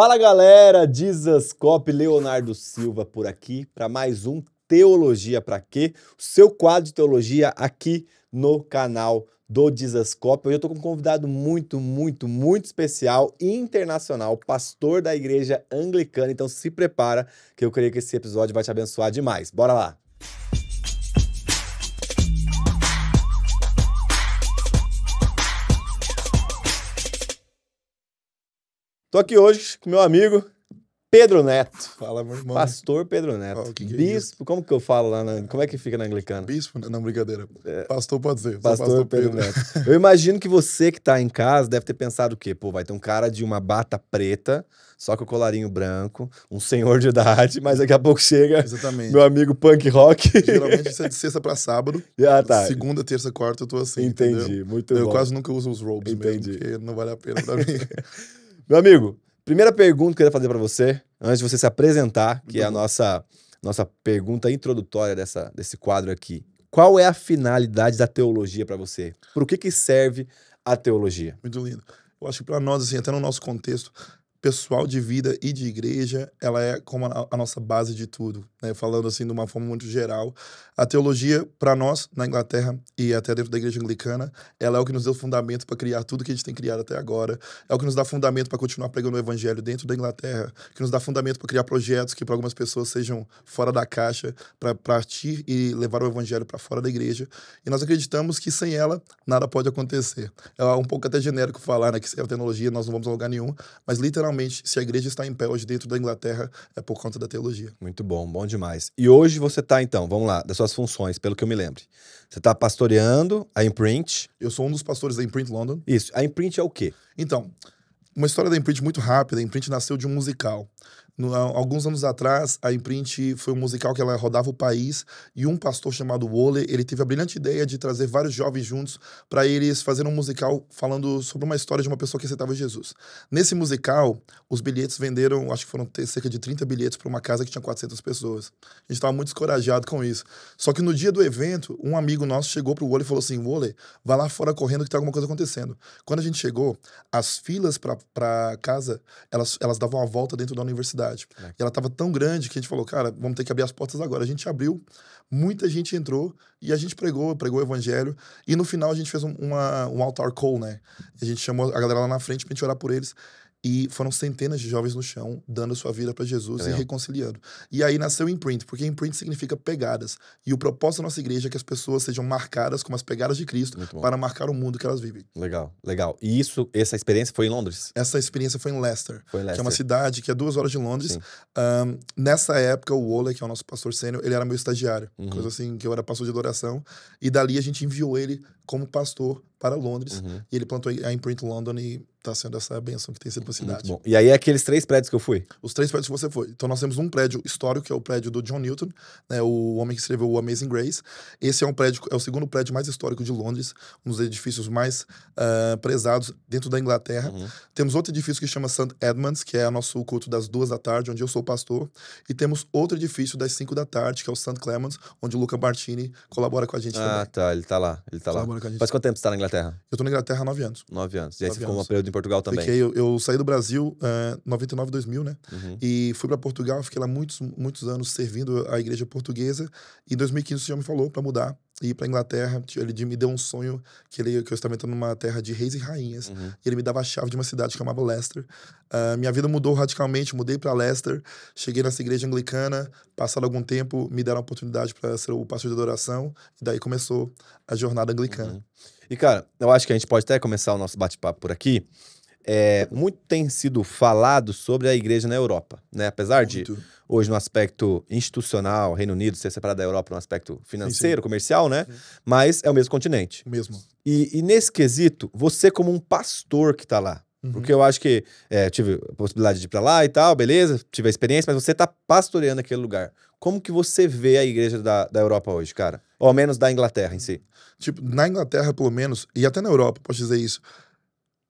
Fala galera, Jesus Cop, Leonardo Silva por aqui para mais um Teologia para quê? O seu quadro de teologia aqui no canal do Dizascope. Hoje eu estou com um convidado muito, muito, muito especial e internacional, pastor da igreja anglicana. Então se prepara, que eu creio que esse episódio vai te abençoar demais. Bora lá! Tô aqui hoje com meu amigo Pedro Neto. Fala, meu irmão. Pastor Pedro Neto. que que é bispo, como que eu falo lá? Na, como é que fica na anglicana? Bispo? Né? Não, brincadeira. É. pastor pode ser. Pastor, pastor Pedro, Pedro, Neto. eu imagino que você que tá em casa deve ter pensado o quê? Pô, vai ter um cara de uma bata preta, só com o colarinho branco, um senhor de idade, mas daqui a pouco chega Exatamente. meu amigo punk rock. Geralmente isso é de sexta pra sábado. Ah, tá. Segunda, terça, quarta eu tô assim. Entendi, entendeu? muito eu bom. Eu quase nunca uso os robes Entendi. mesmo, porque não vale a pena pra mim. Meu amigo, primeira pergunta que eu queria fazer para você, antes de você se apresentar, que Muito é a uhum. nossa, nossa pergunta introdutória dessa, desse quadro aqui. Qual é a finalidade da teologia para você? Por que, que serve a teologia? Muito lindo. Eu acho que para nós, assim, até no nosso contexto, pessoal de vida e de igreja, ela é como a, nossa base de tudo, né? Falando assim de uma forma muito geral, a teologia para nós na Inglaterra e até dentro da igreja anglicana, ela é o que nos deu fundamento para criar tudo que a gente tem criado até agora, é o que nos dá fundamento para continuar pregando o evangelho dentro da Inglaterra, que nos dá fundamento para criar projetos que para algumas pessoas sejam fora da caixa, para partir e levar o evangelho para fora da igreja. E nós acreditamos que sem ela nada pode acontecer. É um pouco até genérico falar, né, que sem a tecnologia nós não vamos a lugar nenhum, mas literalmente geralmente, se a igreja está em pé hoje dentro da Inglaterra, é por conta da teologia. Muito bom, bom demais. E hoje você está, então, vamos lá, das suas funções, pelo que eu me lembre Você está pastoreando a Imprint. Eu sou um dos pastores da Imprint London. Isso. A Imprint é o quê? Então, uma história da Imprint muito rápida. A Imprint nasceu de um musical. No, alguns anos atrás, a Imprint foi um musical que ela rodava o país e um pastor chamado Wole, ele teve a brilhante ideia de trazer vários jovens juntos para eles fazerem um musical falando sobre uma história de uma pessoa que aceitava Jesus. Nesse musical, os bilhetes venderam, acho que foram cerca de 30 bilhetes para uma casa que tinha 400 pessoas. A gente estava muito descorajado com isso. Só que no dia do evento, um amigo nosso chegou para o Wole e falou assim: Wole, vai lá fora correndo que tá alguma coisa acontecendo. Quando a gente chegou, as filas para casa, elas, elas davam a volta dentro da universidade cidade. Né? E ela estava tão grande que a gente falou, cara, vamos ter que abrir as portas agora. A gente abriu, muita gente entrou e a gente pregou, pregou o evangelho. E no final a gente fez um, uma, um altar call, né? a gente chamou a galera lá na frente para gente orar por eles. E foram centenas de jovens no chão dando sua vida para Jesus e reconciliando. E aí nasceu o imprint, porque imprint significa pegadas. E o propósito da nossa igreja é que as pessoas sejam marcadas como as pegadas de Cristo para marcar o mundo que elas vivem. Legal, legal. E isso, essa experiência foi em Londres? Essa experiência foi em Leicester, foi em Leicester. que é uma cidade que é duas horas de Londres. Um, nessa época, o Ole, que é o nosso pastor sênior, ele era meu estagiário, uhum. coisa assim, que eu era pastor de adoração. E dali a gente enviou ele como pastor para Londres. Uhum. E ele plantou a Imprint London e está sendo essa benção que tem sido para a cidade. E aí aqueles três prédios que eu fui? Os três prédios que você foi. Então nós temos um prédio histórico, que é o prédio do John Newton, né, o homem que escreveu o Amazing Grace. Esse é um prédio, é o segundo prédio mais histórico de Londres, um dos edifícios mais uh, prezados dentro da Inglaterra. Uhum. Temos outro edifício que chama St. Edmunds, que é o nosso culto das duas da tarde, onde eu sou pastor. E temos outro edifício das cinco da tarde, que é o St. Clements, onde o Luca Martini colabora com a gente ah, também. Ah, tá, ele está lá, ele está lá econômica Faz quanto tempo você está na Inglaterra? Eu estou na Inglaterra há nove anos. Nove anos. E aí você ficou anos. período em Portugal também? Fiquei, eu, eu saí do Brasil em uh, 99, 2000, né? Uhum. E fui para Portugal, fiquei lá muitos, muitos anos servindo a igreja portuguesa. E em 2015 o senhor me falou para mudar ir para Inglaterra. Ele me deu um sonho que, ele, que eu estava entrando numa terra de reis e rainhas. Uhum. E ele me dava a chave de uma cidade que chamava Leicester. Uh, minha vida mudou radicalmente, mudei para Leicester. Cheguei nessa igreja anglicana. Passado algum tempo, me deram a oportunidade para ser o pastor de adoração. E daí começou a jornada anglicana. Uhum. E, cara, eu acho que a gente pode até começar o nosso bate-papo por aqui. É, muito tem sido falado sobre a igreja na Europa, né? Apesar muito. de hoje no aspecto institucional, Reino Unido ser separado da Europa no aspecto financeiro, sim, sim. comercial, né? Sim. Mas é o mesmo continente. Mesmo. E, e, nesse quesito, você como um pastor que está lá, uhum. porque eu acho que é, tive a possibilidade de ir para lá e tal, beleza, tive a experiência, mas você está pastoreando aquele lugar. Como que você vê a igreja da, da Europa hoje, cara? Ou ao menos da Inglaterra em si? Tipo, na Inglaterra, pelo menos, e até na Europa, posso dizer isso,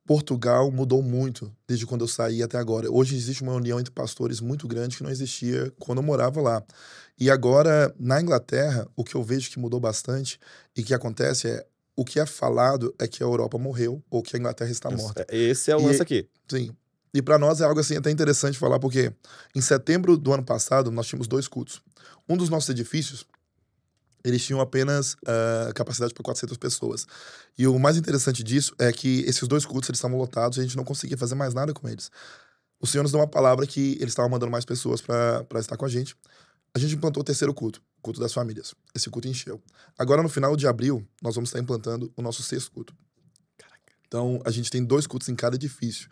Portugal mudou muito desde quando eu saí até agora. Hoje existe uma união entre pastores muito grande que não existia quando eu morava lá. E agora, na Inglaterra, o que eu vejo que mudou bastante e que acontece é o que é falado é que a Europa morreu ou que a Inglaterra está morta. Esse é o lance aqui. Sim. E para nós é algo assim até interessante falar, porque em setembro do ano passado nós tínhamos dois cultos. Um dos nossos edifícios, eles tinham apenas uh, capacidade para 400 pessoas. E o mais interessante disso é que esses dois cultos eles estavam lotados e a gente não conseguia fazer mais nada com eles. O Senhor nos deu uma palavra que eles estavam mandando mais pessoas para estar com a gente. A gente implantou o terceiro culto, o culto das famílias. Esse culto encheu. Agora, no final de abril, nós vamos estar implantando o nosso sexto culto. Caraca. Então, a gente tem dois cultos em cada edifício.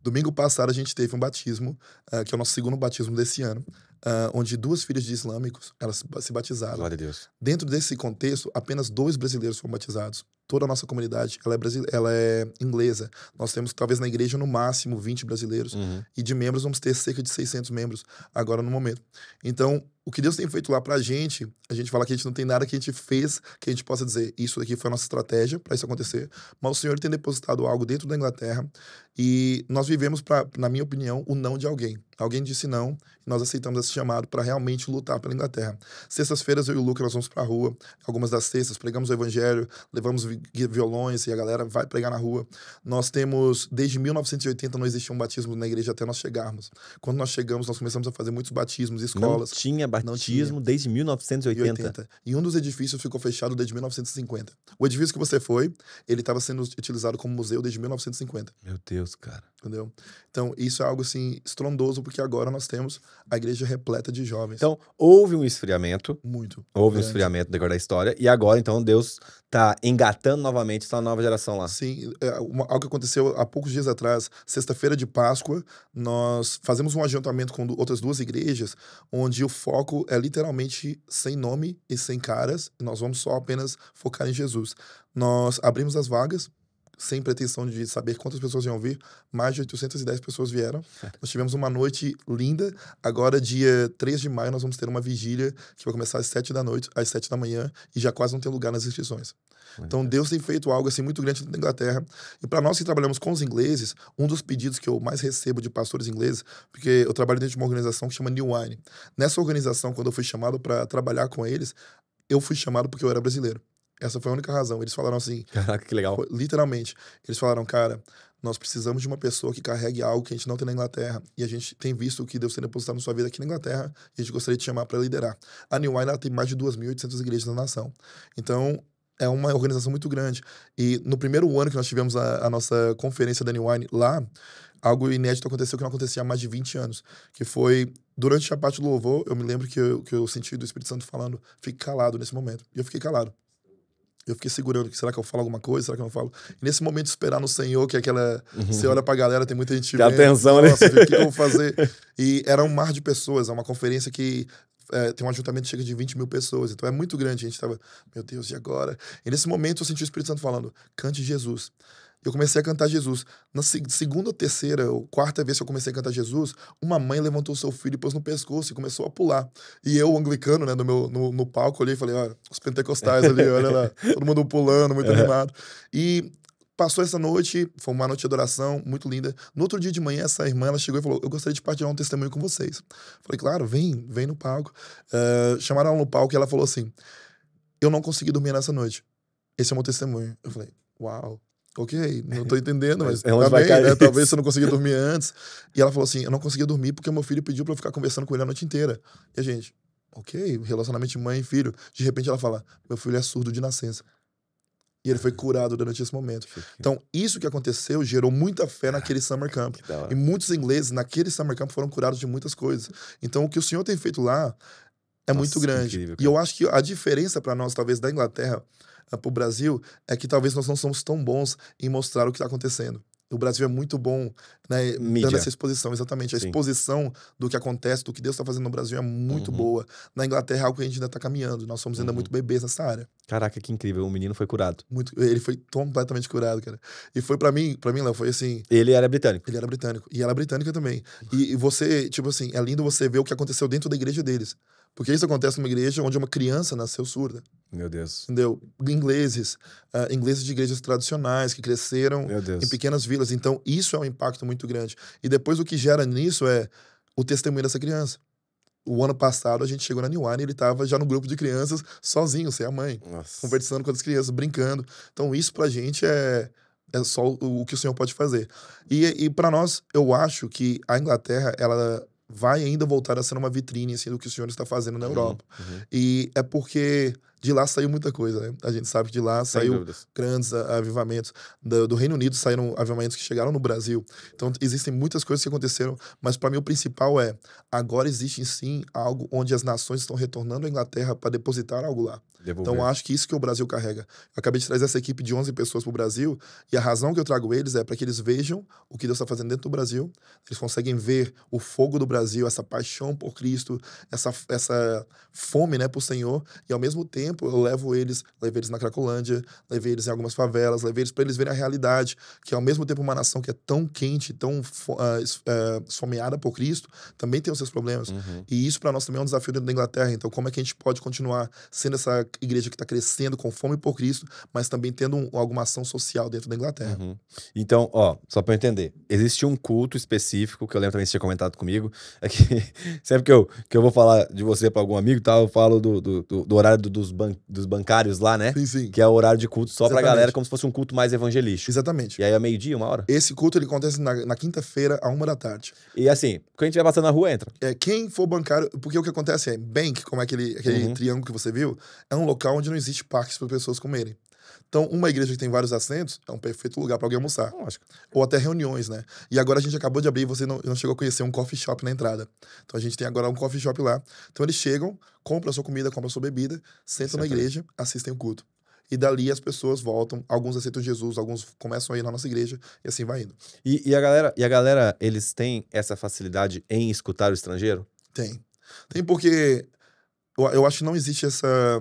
Domingo passado a gente teve um batismo, uh, que é o nosso segundo batismo desse ano. Uh, onde duas filhas de islâmicos elas se batizaram. Glória a Deus. Dentro desse contexto, apenas dois brasileiros foram batizados. Toda a nossa comunidade ela é, brasile... ela é inglesa. Nós temos, talvez, na igreja, no máximo 20 brasileiros. Uhum. E de membros, vamos ter cerca de 600 membros agora no momento. Então, o que Deus tem feito lá pra gente, a gente fala que a gente não tem nada que a gente fez que a gente possa dizer isso aqui foi a nossa estratégia para isso acontecer. Mas o Senhor tem depositado algo dentro da Inglaterra e nós vivemos, pra, na minha opinião, o não de alguém. Alguém disse não, e nós aceitamos esse chamado para realmente lutar pela Inglaterra. Sextas-feiras, eu e o Luca, nós vamos para a rua, algumas das sextas, pregamos o evangelho, levamos violões e a galera vai pregar na rua. Nós temos, desde 1980, não existia um batismo na igreja até nós chegarmos. Quando nós chegamos, nós começamos a fazer muitos batismos em escolas. Não tinha batismo não tinha. desde 1980. E um dos edifícios ficou fechado desde 1950. O edifício que você foi, ele estava sendo utilizado como museu desde 1950. Meu Deus, cara. Entendeu? Então, isso é algo assim estrondoso porque agora nós temos a igreja repleta de jovens. Então, houve um esfriamento. Muito. Houve grande. um esfriamento decorrer da história. E agora, então, Deus está engatando novamente essa nova geração lá. Sim. É, uma, algo que aconteceu há poucos dias atrás, sexta-feira de Páscoa, nós fazemos um ajuntamento com outras duas igrejas, onde o foco é literalmente sem nome e sem caras. E nós vamos só apenas focar em Jesus. Nós abrimos as vagas sem pretensão de saber quantas pessoas iam vir, mais de 810 pessoas vieram. Nós tivemos uma noite linda. Agora, dia 3 de maio, nós vamos ter uma vigília que vai começar às 7 da noite, às 7 da manhã, e já quase não tem lugar nas inscrições. Então, é. Deus tem feito algo assim muito grande na Inglaterra. E para nós que trabalhamos com os ingleses, um dos pedidos que eu mais recebo de pastores ingleses, porque eu trabalho dentro de uma organização que chama New Wine. Nessa organização, quando eu fui chamado para trabalhar com eles, eu fui chamado porque eu era brasileiro. Essa foi a única razão. Eles falaram assim. Caraca, que legal. literalmente. Eles falaram, cara, nós precisamos de uma pessoa que carregue algo que a gente não tem na Inglaterra. E a gente tem visto o que Deus tem depositado na sua vida aqui na Inglaterra e a gente gostaria de chamar para liderar. A New Wine tem mais de 2.800 igrejas na nação. Então, é uma organização muito grande. E no primeiro ano que nós tivemos a, a nossa conferência da New Wine lá, algo inédito aconteceu que não acontecia há mais de 20 anos, que foi durante a parte do louvor, eu me lembro que eu, que eu senti do Espírito Santo falando, fique calado nesse momento. E eu fiquei calado. Eu fiquei segurando, será que eu falo alguma coisa? Será que eu não falo? E nesse momento esperar no Senhor, que é aquela. Uhum. Você olha pra galera, tem muita gente. Né? Que atenção, Nossa, né? o que eu vou fazer? E era um mar de pessoas, é uma conferência que é, tem um ajuntamento que chega de 20 mil pessoas, então é muito grande. A gente tava, meu Deus, e agora? E nesse momento eu senti o Espírito Santo falando: cante Jesus. Eu comecei a cantar Jesus. Na segunda, terceira ou quarta vez que eu comecei a cantar Jesus, uma mãe levantou seu filho e pôs no pescoço e começou a pular. E eu, anglicano, né, no, meu, no, no palco, olhei e falei: olha, os pentecostais ali, olha lá, todo mundo pulando, muito é. animado. E passou essa noite, foi uma noite de adoração muito linda. No outro dia de manhã, essa irmã ela chegou e falou: Eu gostaria de partilhar um testemunho com vocês. Falei, claro, vem, vem no palco. Uh, chamaram ela no palco e ela falou assim: Eu não consegui dormir nessa noite. Esse é o meu testemunho. Eu falei, uau, ok, não tô entendendo, mas, é né? talvez você não conseguia dormir antes. E ela falou assim, eu não conseguia dormir porque meu filho pediu para eu ficar conversando com ele a noite inteira. E a gente, ok, relacionamento mãe e filho. De repente ela fala, meu filho é surdo de nascença. E ele foi ah. curado durante esse momento. Então, isso que aconteceu gerou muita fé ah, naquele summer camp. E muitos ingleses naquele summer camp foram curados de muitas coisas. Então, o que o senhor tem feito lá é Nossa, muito grande. Incrível, e eu acho que a diferença para nós, talvez, da Inglaterra eh, para o Brasil é que talvez nós não somos tão bons em mostrar o que está acontecendo. O Brasil é muito bom né, Mídia. dando essa exposição, exatamente. A Sim. exposição do que acontece, do que Deus está fazendo no Brasil é muito uhum. boa. Na Inglaterra é algo que a gente ainda está caminhando. Nós somos ainda uhum. muito bebês nessa área. Caraca, que incrível. O menino foi curado. Muito, ele foi completamente curado, cara. E foi para mim, para mim, Léo, foi assim. Ele era britânico. Ele era britânico. E ela é britânica também. Uhum. E, e você, tipo assim, é lindo você ver o que aconteceu dentro da igreja deles. Porque isso acontece numa igreja onde uma criança nasceu surda. Meu Deus. Entendeu? Ingleses, uh, ingleses de igrejas tradicionais que cresceram em pequenas vilas. Então, isso é um impacto muito grande. E depois o que gera nisso é o testemunho dessa criança. O ano passado a gente chegou na Niwane e ele estava já no grupo de crianças sozinho, sem a mãe, Nossa. conversando com as crianças, brincando. Então, isso pra gente é, é só o, o que o Senhor pode fazer. E, e para nós, eu acho que a Inglaterra, ela vai ainda voltar a ser uma vitrine assim, do que o Senhor está fazendo na uhum, Europa. uhum. E é porque de lá saiu muita coisa, né? A gente sabe que de lá Sem saiu dúvidas. grandes avivamentos. Do, do, Reino Unido saíram avivamentos que chegaram no Brasil. Então, existem muitas coisas que aconteceram, mas para mim o principal é: agora existe sim algo onde as nações estão retornando à Inglaterra para depositar algo lá. Devolver. Então, acho que isso que o Brasil carrega. Eu acabei de trazer essa equipe de 11 pessoas para o Brasil e a razão que eu trago eles é para que eles vejam o que Deus está fazendo dentro do Brasil. Eles conseguem ver o fogo do Brasil, essa paixão por Cristo, essa, essa fome né, por Senhor e, ao mesmo tempo, tempo, eu levo eles, levei eles na Cracolândia, levei eles em algumas favelas, levei eles para eles verem a realidade, que ao mesmo tempo uma nação que é tão quente, tão uh, esfomeada por Cristo, também tem os seus problemas. Uhum. E isso para nós também é um desafio dentro da Inglaterra. Então, como é que a gente pode continuar sendo essa igreja que está crescendo com fome por Cristo, mas também tendo um, alguma ação social dentro da Inglaterra? Uhum. Então, ó, só para eu entender, existe um culto específico que eu lembro também que você tinha comentado comigo, é que sempre que eu, que eu vou falar de você para algum amigo, tá, eu falo do, do, do horário dos ban dos bancários lá, né? Sim, sim. Que é o horário de culto só Exatamente. pra galera, como se fosse um culto mais evangelístico. Exatamente. E aí é meio-dia, uma hora? Esse culto ele acontece na, na quinta-feira, à uma da tarde. E assim, quem estiver passando na rua, entra. É, quem for bancário, porque o que acontece é, bank, como é aquele, aquele uhum. triângulo que você viu, é um local onde não existe parques para pessoas comerem. Então, uma igreja que tem vários assentos é um perfeito lugar para alguém almoçar. Lógico. Ou até reuniões, né? E agora a gente acabou de abrir e você não, não chegou a conhecer um coffee shop na entrada. Então, a gente tem agora um coffee shop lá. Então, eles chegam, compram a sua comida, compram a sua bebida, sentam na é igreja, assistem o culto e dali as pessoas voltam, alguns aceitam Jesus, alguns começam a ir na nossa igreja e assim vai indo. E, e, a galera, e a galera, eles têm essa facilidade em escutar o estrangeiro? Tem. Tem porque eu, eu acho que não existe essa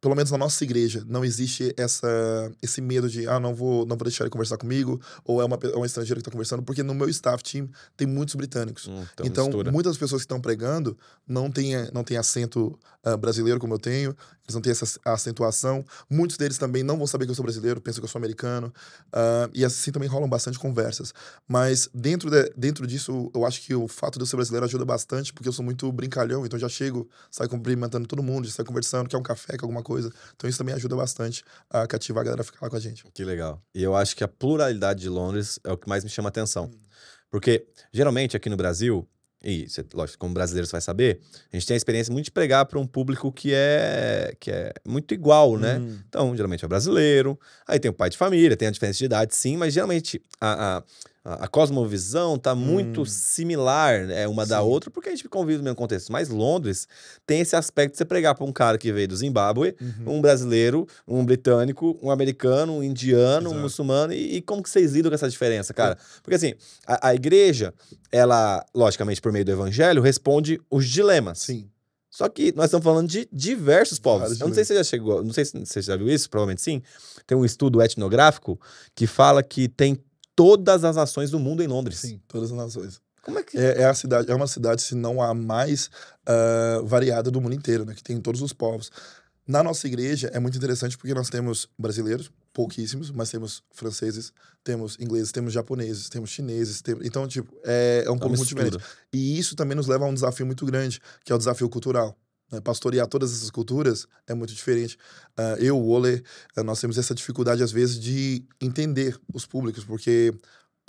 pelo menos na nossa igreja, não existe essa, esse medo de, ah, não vou, não vou deixar ele conversar comigo, ou é uma, é uma estrangeira que está conversando, porque no meu staff team tem muitos britânicos. Hum, então, então muitas pessoas que estão pregando não têm eh, não tem acento uh, brasileiro como eu tenho, eles não têm essa acentuação. Muitos deles também não vão saber que eu sou brasileiro, pensam que eu sou americano. Uh, e assim também rolam bastante conversas. Mas dentro, de, dentro disso, eu acho que o fato de eu ser brasileiro ajuda bastante, porque eu sou muito brincalhão, então já chego, saio cumprimentando todo mundo, saio conversando, quer um café, quer alguma coisa. Então isso também ajuda bastante a cativar a galera a ficar lá com a gente. Que legal. E eu acho que a pluralidade de Londres é o que mais me chama atenção. Hum. Porque geralmente aqui no Brasil, e, você, lógico, como brasileiro você vai saber, a gente tem a experiência muito de pregar para um público que é, que é muito igual, né? Hum. Então, geralmente é brasileiro, aí tem o pai de família, tem a diferença de idade, sim, mas geralmente a, a a cosmovisão está muito hum. similar é uma Sim. da outra, porque a gente convive no mesmo contexto. Mas Londres tem esse aspecto de você pregar para um cara que veio do Zimbábue, uhum. um brasileiro, um britânico, um americano, um indiano, Exato. um muçulmano. E, e, como que vocês lidam com essa diferença, cara? É. Porque assim, a, a igreja, ela, logicamente, por meio do evangelho, responde os dilemas. Sim. Só que nós estamos falando de diversos povos. Eu não sei se você já chegou, não sei se você já viu isso, provavelmente sim. Tem um estudo etnográfico que fala que tem todas as nações do mundo em Londres. Sim, todas as nações. Como é que. É, é, a cidade, é uma cidade, se não a mais uh, variada do mundo inteiro, né? Que tem todos os povos. Na nossa igreja é muito interessante porque nós temos brasileiros, pouquíssimos, mas temos franceses, temos ingleses, temos japoneses, temos chineses. Então, tipo, é, é um é povo muito diferente. E isso também nos leva a um desafio muito grande, que é o desafio cultural. Né, pastorear todas essas culturas é muito diferente. Uh, eu, o Ole, uh, eh, nós temos essa dificuldade, às vezes, de entender os públicos, porque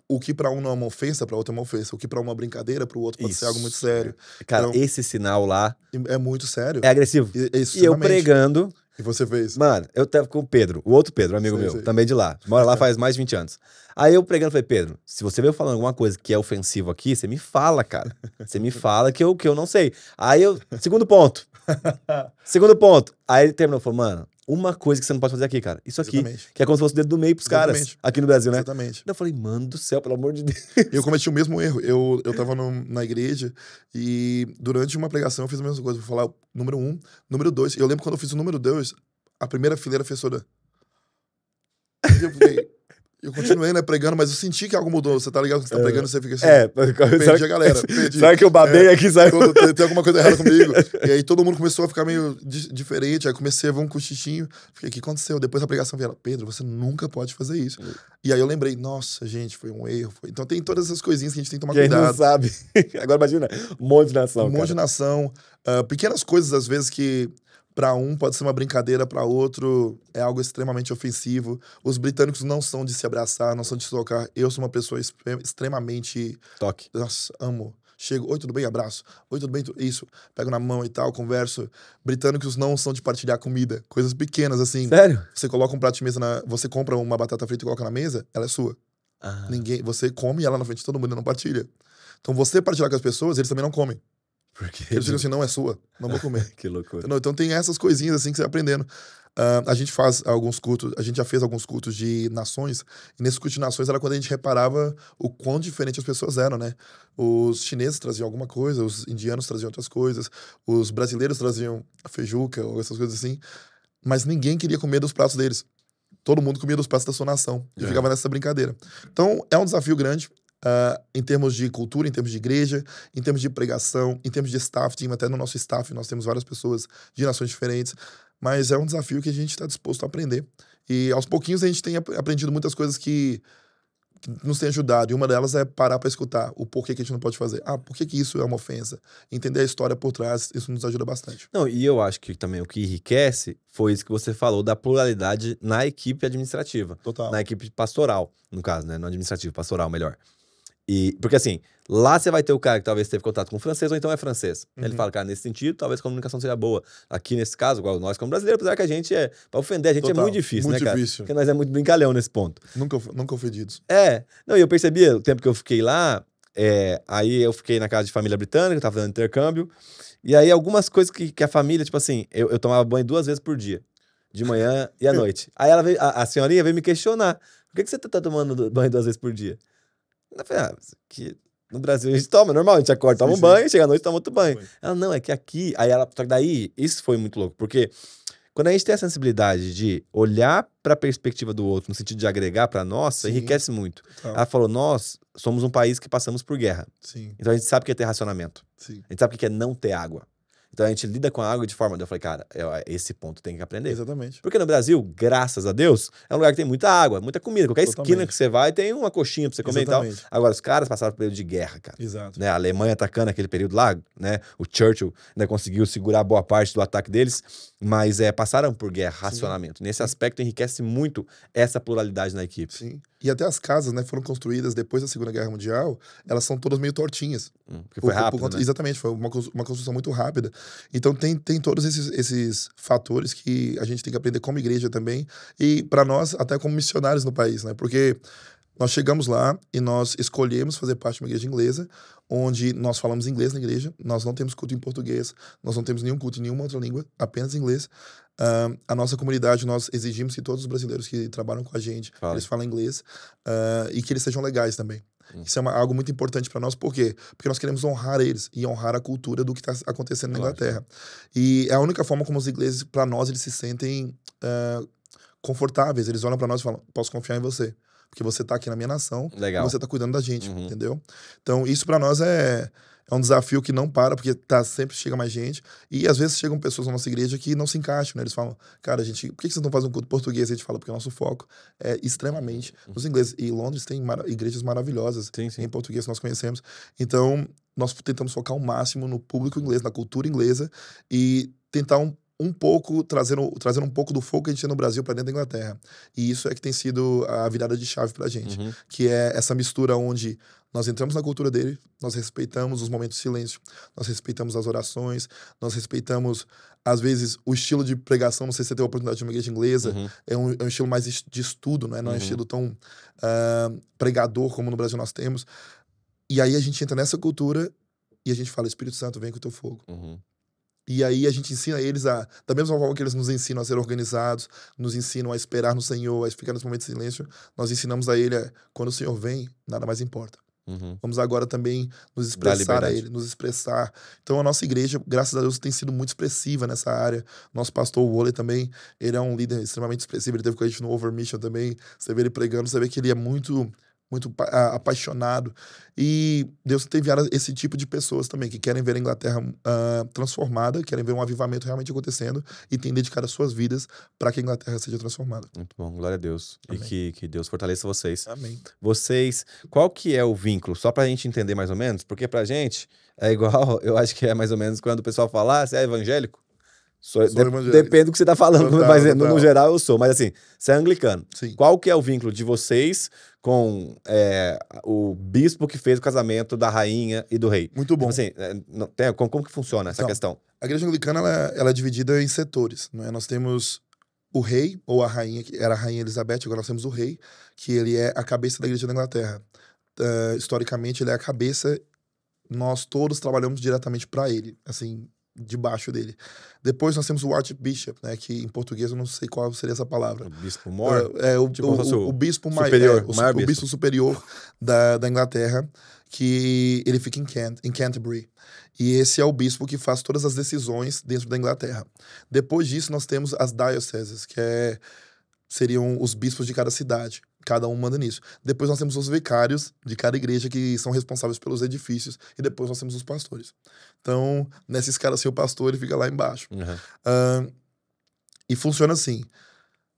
o que para um não é uma ofensa, para outro é uma ofensa. O que para um é uma brincadeira, para o outro pode isso. ser algo muito sério. É. Cara, então, esse sinal lá. É muito sério. É agressivo. E, e eu pregando. E você fez. Mano, eu tava com o Pedro, o outro Pedro, amigo sei, meu, sei. também de lá. Mora lá faz mais de 20 anos. Aí eu pregando, falei, Pedro, se você veio falando alguma coisa que é ofensiva aqui, você me fala, cara. Você me fala que eu, que eu não sei. Aí eu. Segundo ponto. segundo ponto. Aí ele terminou, falou, mano, uma coisa que você não pode fazer aqui, cara. Isso aqui. Exatamente. Que é como se fosse o dedo do meio pros Exatamente. caras. Aqui no Brasil, né? Exatamente. Então eu falei, mano do céu, pelo amor de Deus. Eu cometi o mesmo erro. Eu, eu tava no, na igreja e durante uma pregação eu fiz a mesma coisa. Vou falar número um, número dois. Eu lembro quando eu fiz o número dois, a primeira fileira fez soda. Eu falei, eu continuei, né, pregando, mas eu senti que algo mudou. Você tá ligado que você tá é. pregando, você fica assim. É, perdi sabe, a galera. Perdi. Será que eu babei é, aqui? Sabe? tem, tem, alguma coisa errada comigo. E aí todo mundo começou a ficar meio di diferente. Aí comecei a ver um cochichinho. Fiquei, o que aconteceu? Depois a pregação veio, Pedro, você nunca pode fazer isso. E aí eu lembrei, nossa, gente, foi um erro. Foi... Então tem todas essas coisinhas que a gente tem que tomar Quem cuidado. não sabe. Agora imagina, um monte de nação. Um monte de nação. Uh, pequenas coisas, às vezes, que para um pode ser uma brincadeira, para outro é algo extremamente ofensivo. Os britânicos não são de se abraçar, não são de se tocar. Eu sou uma pessoa extremamente. Toque. Nossa, amo. Chego, oi, tudo bem? Abraço. Oi, tudo bem? Isso. Pego na mão e tal, converso. Britânicos não são de partilhar comida. Coisas pequenas, assim. Sério? Você coloca um prato de mesa na. Você compra uma batata frita e coloca na mesa, ela é sua. Ah. Ninguém. Você come ela na frente de todo mundo e não partilha. Então você partilhar com as pessoas, eles também não comem. Porque... Eles diriam assim, não é sua, não vou comer. que loucura. Então, então tem essas coisinhas assim que você vai aprendendo. Uh, a gente faz alguns cultos, a gente já fez alguns cultos de nações, e nesse culto de nações era quando a gente reparava o quão diferente as pessoas eram, né? Os chineses traziam alguma coisa, os indianos traziam outras coisas, os brasileiros traziam feijuca ou essas coisas assim, mas ninguém queria comer dos pratos deles. Todo mundo comia dos pratos da sua nação. E é. ficava nessa brincadeira. Então, é um desafio grande. Uh, em termos de cultura, em termos de igreja, em termos de pregação, em termos de staff team, até no nosso staff nós temos várias pessoas de nações diferentes, mas é um desafio que a gente está disposto a aprender. E aos pouquinhos a gente tem aprendido muitas coisas que, que nos tem ajudado, e uma delas é parar para escutar o porquê que a gente não pode fazer. Ah, por que, que isso é uma ofensa? Entender a história por trás, isso nos ajuda bastante. Não, e eu acho que também o que enriquece foi isso que você falou da pluralidade na equipe administrativa. Total. Na equipe pastoral, no caso, né? No administrativo, pastoral, melhor. E, porque assim, lá você vai ter o cara que talvez teve contato com o francês ou então é francês. Uhum. Ele fala, cara, nesse sentido, talvez a comunicação seja boa. Aqui, nesse caso, igual nós como brasileiros, apesar que a gente é. Pra ofender, a gente é Total. é muito difícil, né, muito né, cara? Difícil. Porque nós é muito brincalhão nesse ponto. Nunca, nunca ofendidos. É. Não, e eu percebia o tempo que eu fiquei lá, é, aí eu fiquei na casa de família britânica, tava fazendo intercâmbio. E aí, algumas coisas que, que a família, tipo assim, eu, eu tomava banho duas vezes por dia. De manhã e à noite. Aí ela veio, a, a senhorinha veio me questionar. Por que, que você tá tomando banho duas vezes por dia? Eu falei, ah, que no Brasil a gente toma, normal, a gente acorda, toma sim, um banho, sim. chega à noite, toma outro banho. Foi. Ela, não, é que aqui. Aí ela. Só que daí, isso foi muito louco, porque quando a gente tem a sensibilidade de olhar para a perspectiva do outro, no sentido de agregar para nós, enriquece muito. Ela falou, nós somos um país que passamos por guerra. Então a gente sabe o que é ter racionamento. A gente sabe o que é não ter água. Então a gente lida com a água de forma. Eu falei, cara, é, esse ponto tem que aprender. Exatamente. Porque no Brasil, graças a Deus, é um lugar que tem muita água, muita comida. Qualquer Totalmente. esquina que você vai tem uma coxinha pra você comer Exatamente. e tal. Agora, os caras passaram por período de guerra, cara. Exato. Né? A Alemanha atacando aquele período lá, né? O Churchill ainda conseguiu segurar boa parte do ataque deles, mas é, passaram por guerra, racionamento. Sim. Nesse aspecto, enriquece muito essa pluralidade na equipe. Sim. E até as casas, né, foram construídas depois da Segunda Guerra Mundial, elas são todas meio tortinhas. Hum, porque foi por, rápido, por né? Exatamente, foi uma, uma construção muito rápida. Então tem, tem todos esses, esses fatores que a gente tem que aprender como igreja também e para nós até como missionários no país, né? Porque nós chegamos lá e nós escolhemos fazer parte de uma igreja inglesa, onde nós falamos inglês na igreja, nós não temos culto em português, nós não temos nenhum culto em nenhuma outra língua, apenas inglês. Uh, a nossa comunidade, nós exigimos que todos os brasileiros que trabalham com a gente, Fala. eles falem inglês uh, e que eles sejam legais também. Isso é uma, algo muito importante para nós, por quê? Porque nós queremos honrar eles e honrar a cultura do que está acontecendo na Inglaterra. E é a única forma como os ingleses, para nós, eles se sentem uh, confortáveis. Eles olham para nós e falam: posso confiar em você porque você está aqui na minha nação, Legal. você está cuidando da gente, uhum. entendeu? Então, isso para nós é é um desafio que não para, porque tá, sempre chega mais gente. E às vezes chegam pessoas na nossa igreja que não se encaixam, né? Eles falam, cara, gente, por que vocês não fazem um culto português? E a gente fala, porque é o nosso foco é extremamente nos uhum. ingleses. E Londres tem igrejas maravilhosas sim, sim. em português que nós conhecemos. Então, nós tentamos focar o máximo no público inglês, na cultura inglesa, e tentar um um pouco trazendo, trazendo um pouco do fogo que a gente tinha no Brasil para dentro da Inglaterra. E isso é que tem sido a virada de chave para a gente, uhum. que é essa mistura onde nós entramos na cultura dele, nós respeitamos os momentos de silêncio, nós respeitamos as orações, nós respeitamos às vezes o estilo de pregação, não sei se você teve a oportunidade de uma igreja inglesa, uhum. é, um, é, um, estilo mais de estudo, não é, não é um uhum. estilo tão uh, pregador como no Brasil nós temos. E aí a gente entra nessa cultura e a gente fala, Espírito Santo, vem com o teu fogo. Uhum. E aí a gente ensina eles a, da mesma forma que eles nos ensinam a ser organizados, nos ensinam a esperar no Senhor, a ficar nos momentos de silêncio, nós ensinamos a ele, a, quando o Senhor vem, nada mais importa. Uhum. Vamos agora também nos expressar a ele, nos expressar. Então a nossa igreja, graças a Deus, tem sido muito expressiva nessa área. Nosso pastor Wole também, ele é um líder extremamente expressivo, ele teve com a gente no Over Mission também. Você vê ele pregando, você vê que ele é muito muito apaixonado. E Deus tem enviado esse tipo de pessoas também, que querem ver a Inglaterra uh, transformada, querem ver um avivamento realmente acontecendo e tem dedicado suas vidas para que a Inglaterra seja transformada. Muito bom, glória a Deus. Amém. E que, que Deus fortaleça vocês. Amém. Vocês, qual que é o vínculo? Só para a gente entender mais ou menos, porque para gente é igual, eu acho que é mais ou menos quando o pessoal fala, ah, você é evangélico? Sou, sou de, depende do que você está falando, total, mas eh, total. no geral eu sou. Mas assim, você é anglicano. Sim. Qual que é o vínculo de vocês com é, o bispo que fez o casamento da rainha e do rei? Muito bom. Tipo assim, é, não, tem, como, como, que funciona essa então, questão? A igreja anglicana ela, ela é dividida em setores. Né? Nós temos o rei, ou a rainha, que era a rainha Elizabeth, agora nós temos o rei, que ele é a cabeça da igreja da Inglaterra. Uh, historicamente, ele é a cabeça nós todos trabalhamos diretamente para ele. Assim, debaixo dele. Depois nós temos o Archbishop, né, que em português eu não sei qual seria essa palavra. O bispo maior. É, é, o, tipo, o, o, bispo superior, é, o, maior o bispo. bispo superior da, da Inglaterra, que ele fica em, Kent, em Canterbury. E esse é o bispo que faz todas as decisões dentro da Inglaterra. Depois disso nós temos as dioceses, que é seriam os bispos de cada cidade cada um manda nisso. Depois nós temos os vicários de cada igreja que são responsáveis pelos edifícios e depois nós temos os pastores. Então, nessa escala, seu assim, pastor ele fica lá embaixo. Uhum. Uh, e funciona assim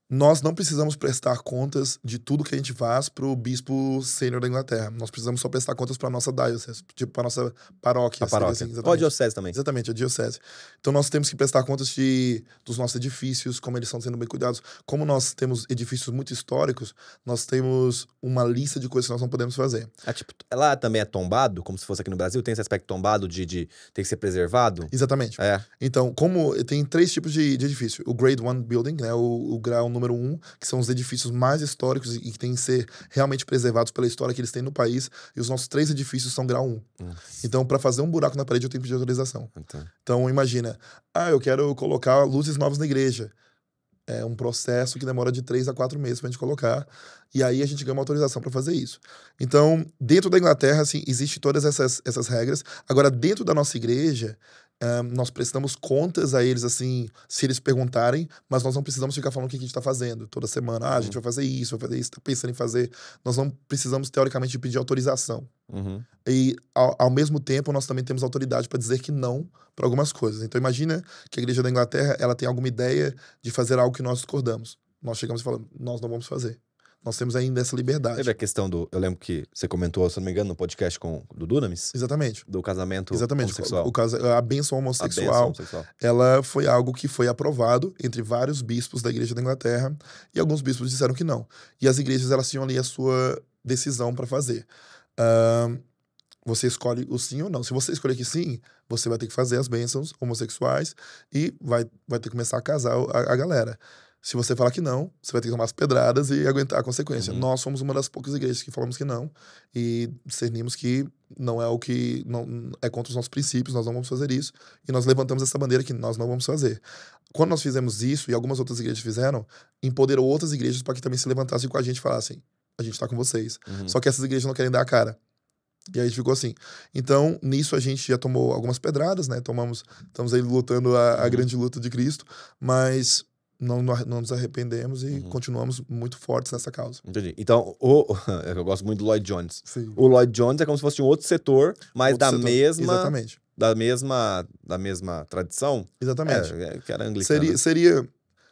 nós não precisamos prestar contas de tudo que a gente faz para o bispo sênior da Inglaterra. Nós precisamos só prestar contas para a nossa diocese, tipo, para a nossa paróquia. A paróquia. Assim, Ou a diocese também. Exatamente, a diocese. Então nós temos que prestar contas de, dos nossos edifícios, como eles estão sendo bem cuidados. Como nós temos edifícios muito históricos, nós temos uma lista de coisas que nós não podemos fazer. É, tipo, lá também é tombado, como se fosse aqui no Brasil? Tem esse aspecto tombado de, de ter que ser preservado? Exatamente. É. Então, como tem três tipos de, de edifício. O Grade 1 Building, né, o, o grau no número um, que são os edifícios mais históricos e que têm que ser realmente preservados pela história que eles têm no país. E os nossos três edifícios são grau Um. Então, para fazer um buraco na parede, eu tenho que pedir autorização. Então, então imagina, ah, eu quero colocar luzes novas na igreja. É um processo que demora de três a quatro meses para a gente colocar. E aí a gente ganha uma autorização para fazer isso. Então, dentro da Inglaterra, assim, existe todas essas, essas regras. Agora, dentro da nossa igreja, um, nós prestamos contas a eles, assim, se eles perguntarem, mas nós não precisamos ficar falando o que a gente está fazendo toda semana. Ah, a gente uhum. vai fazer isso, vai fazer isso, está pensando em fazer. Nós não precisamos, teoricamente, de pedir autorização. Uhum. E, ao, ao, mesmo tempo, nós também temos autoridade para dizer que não para algumas coisas. Então, imagina que a Igreja da Inglaterra ela tem alguma ideia de fazer algo que nós discordamos. Nós chegamos e falamos, nós não vamos fazer nós temos ainda essa liberdade. Teve a questão do. Eu lembro que você comentou, se não me engano, no podcast com do Dudu Exatamente. Do casamento Exatamente. homossexual. O, o a benção homossexual, a homossexual. Ela foi algo que foi aprovado entre vários bispos da Igreja da Inglaterra e alguns bispos disseram que não. E as igrejas, elas tinham ali a sua decisão para fazer. Uh, você escolhe o sim ou não. Se você escolher que sim, você vai ter que fazer as bênçãos homossexuais e vai, vai ter que começar a casar a, a galera. Se você falar que não, você vai ter que tomar as pedradas e aguentar a consequência. Uhum. Nós somos uma das poucas igrejas que falamos que não e discernimos que não é o que não é contra os nossos princípios, nós não vamos fazer isso e nós levantamos essa bandeira que nós não vamos fazer. Quando nós fizemos isso e algumas outras igrejas fizeram, empoderou outras igrejas para que também se levantassem com a gente e falassem: a gente está com vocês. Uhum. Só que essas igrejas não querem dar a cara. E aí ficou assim. Então, nisso a gente já tomou algumas pedradas, né? Tomamos, estamos aí lutando a, a uhum. grande luta de Cristo, mas não, não nos arrependemos e uhum. continuamos muito fortes nessa causa. Entendi. Então, o, eu gosto muito do Lloyd Jones. Sim. O Lloyd Jones é como se fosse um outro setor, mas outro da setor. mesma. Exatamente. Da mesma, da mesma tradição. Exatamente. É, é que era anglicano. Seria. seria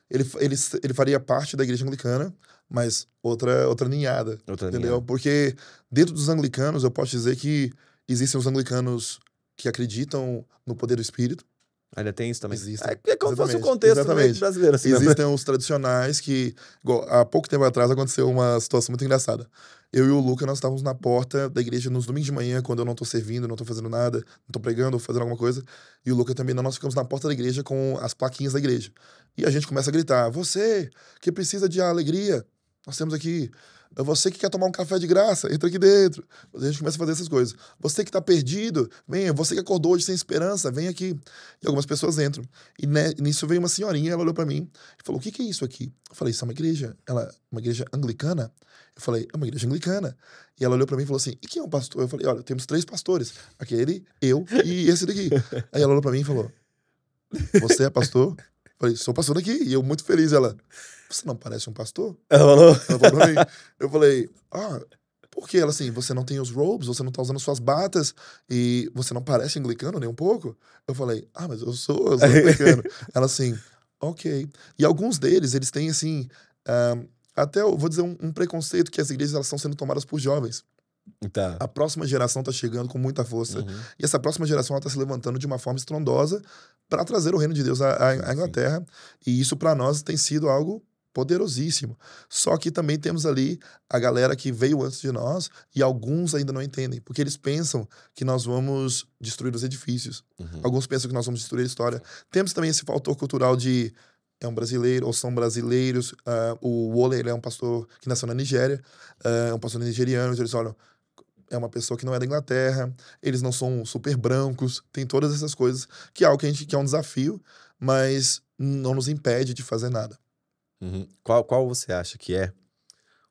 ele, ele, ele faria parte da igreja anglicana, mas outra, outra ninhada. Outra entendeu? Ninhada. Porque dentro dos anglicanos, eu posso dizer que existem os anglicanos que acreditam no poder do espírito, Ainda tem isso também. Existem. É, é como se fosse o contexto brasileiro. Assim, né? Existem né? os tradicionais que. Igual, há pouco tempo atrás aconteceu uma situação muito engraçada. Eu e o Luca, nós estávamos na porta da igreja nos domingos de manhã, quando eu não estou servindo, não estou fazendo nada, não estou pregando ou fazendo alguma coisa. E o Luca também, nós ficamos na porta da igreja com as plaquinhas da igreja. E a gente começa a gritar: Você que precisa de alegria, nós temos aqui é você que quer tomar um café de graça, entra aqui dentro. A gente começa a fazer essas coisas. Você que está perdido, venha. Você que acordou hoje sem esperança, vem aqui. E algumas pessoas entram. E nisso veio uma senhorinha, ela olhou para mim e falou: O que, que é isso aqui? Eu falei: Isso é uma igreja. Ela, uma igreja anglicana? Eu falei: É uma igreja anglicana. E ela olhou para mim e falou assim: E quem é o pastor? Eu falei: Olha, temos três pastores. Aquele, eu e esse daqui. Aí ela olhou para mim e falou: Você é pastor? Falei, sou pastor aqui. E eu muito feliz. Ela, você não parece um pastor? Ela falou. Ela falou pra mim. Eu falei, ah, por quê? Ela assim, você não tem os robes, você não tá usando suas batas e você não parece anglicano nem um pouco? Eu falei, ah, mas eu sou, eu sou anglicano. Ela assim, ok. E alguns deles, eles têm assim, um, ah, até eu vou dizer um, um preconceito que as igrejas elas estão sendo tomadas por jovens. Tá. A próxima geração está chegando com muita força. Uhum. E essa próxima geração está se levantando de uma forma estrondosa para trazer o reino de Deus à, à Inglaterra. E isso, para nós, tem sido algo poderosíssimo. Só que também temos ali a galera que veio antes de nós e alguns ainda não entendem, porque eles pensam que nós vamos destruir os edifícios. Uhum. Alguns pensam que nós vamos destruir a história. Temos também esse fator cultural de é um brasileiro ou são brasileiros. Uh, o ele é um pastor que nasceu na Nigéria, uh, é um pastor nigeriano. Então eles olham, é uma pessoa que não é da Inglaterra, eles não são super brancos, tem todas essas coisas, que é algo que, a gente, quer é um desafio, mas não nos impede de fazer nada. Uhum. Qual, qual você acha que é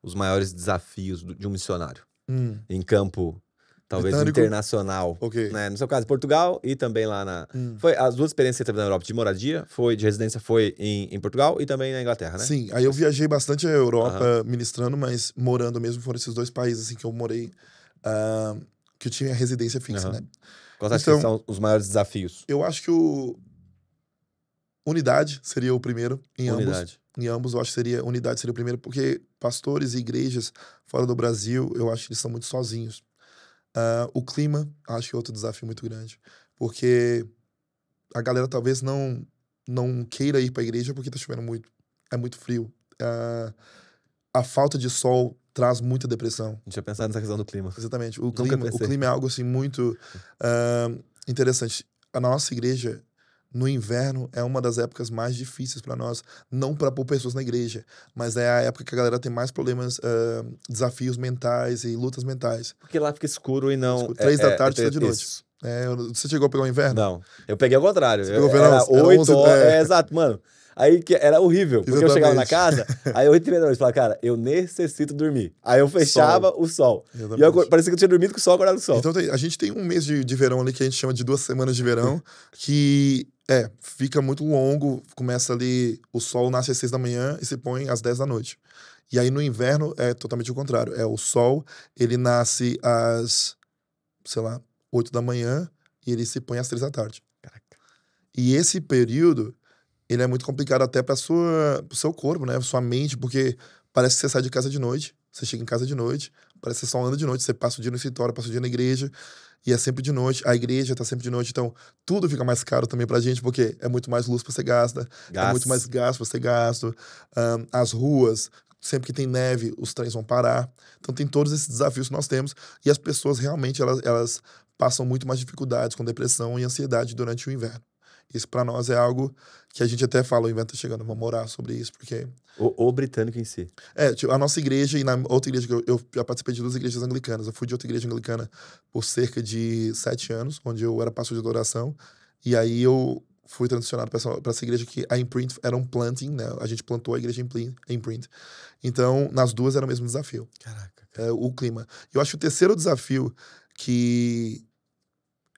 os maiores desafios de um missionário? Hum. Em campo, talvez Britânico. internacional. Okay. Né? No seu caso, Portugal e também lá na. Hum. Foi as duas experiências que você teve na Europa de moradia, foi de residência, foi em, em Portugal e também na Inglaterra, né? Sim, aí eu viajei bastante a Europa uhum. ministrando, mas morando mesmo foram esses dois países assim, que eu morei uh, que tinha residência fixa, uhum. né? Quais então, são os maiores desafios? Eu acho que o... Unidade seria o primeiro em unidade. ambos. Em ambos, eu acho que seria unidade seria o primeiro, porque pastores e igrejas fora do Brasil, eu acho que eles são muito sozinhos. Uh, o clima, acho que é outro desafio muito grande, porque a galera talvez não não queira ir para a igreja porque tá chovendo muito, é muito frio. Uh, a falta de sol traz muita depressão. gente já pensado nessa questão do clima. Exatamente. O, clima, o clima, é algo assim muito uh, interessante. A nossa igreja, no inverno, é uma das épocas mais difíceis para nós. Não para por pessoas na igreja, mas é a época que a galera tem mais problemas, uh, desafios mentais e lutas mentais. Porque lá fica escuro e não. Escuro. É, Três é, da tarde, é, é, de noite. Isso. É, você chegou a pegar o inverno? Não. Eu peguei ao contrário. eu, o verão? Era, era 8 11, horas. É. é, exato, mano. Aí que era horrível. Porque Exatamente. eu chegava na casa, aí eu entrei na noite e falava, cara, eu necessito dormir. Aí eu fechava sol. o sol. Exatamente. E eu, parecia que eu tinha dormido com o sol, agora com o sol. Então a gente tem um mês de, de verão ali que a gente chama de duas semanas de verão, que é, fica muito longo, começa ali, o sol nasce às seis da manhã e se põe às dez da noite. E aí no inverno é totalmente o contrário. É o sol, ele nasce às, sei lá, oito da manhã e ele se põe às três da tarde. Caraca. E esse período ele é muito complicado até para sua pro seu corpo, né? Sua mente, porque parece que você sai de casa de noite, você chega em casa de noite, parece que você só anda de noite, você passa o dia no escritório, passa o dia na igreja, e é sempre de noite, a igreja tá sempre de noite, então tudo fica mais caro também pra gente, porque é muito mais luz pra você gasta, é muito mais gasto pra você gasto, um, as ruas, sempre que tem neve, os trens vão parar, então tem todos esses desafios que nós temos, e as pessoas realmente, elas, elas passam muito mais dificuldades com depressão e ansiedade durante o inverno. Isso para nós é algo que a gente até fala, o evento tá chegando, vamos orar sobre isso, porque... O, o, britânico em si. É, tipo, a nossa igreja e na outra igreja, que eu, eu já participei de duas igrejas anglicanas. Eu fui de outra igreja anglicana por cerca de sete anos, onde eu era pastor de adoração. E aí eu fui transicionado para essa, essa, igreja que a Imprint era um planting, né? A gente plantou a igreja Imprint. Então, nas duas era o mesmo desafio. Caraca. É, o clima. Eu acho que o terceiro desafio que...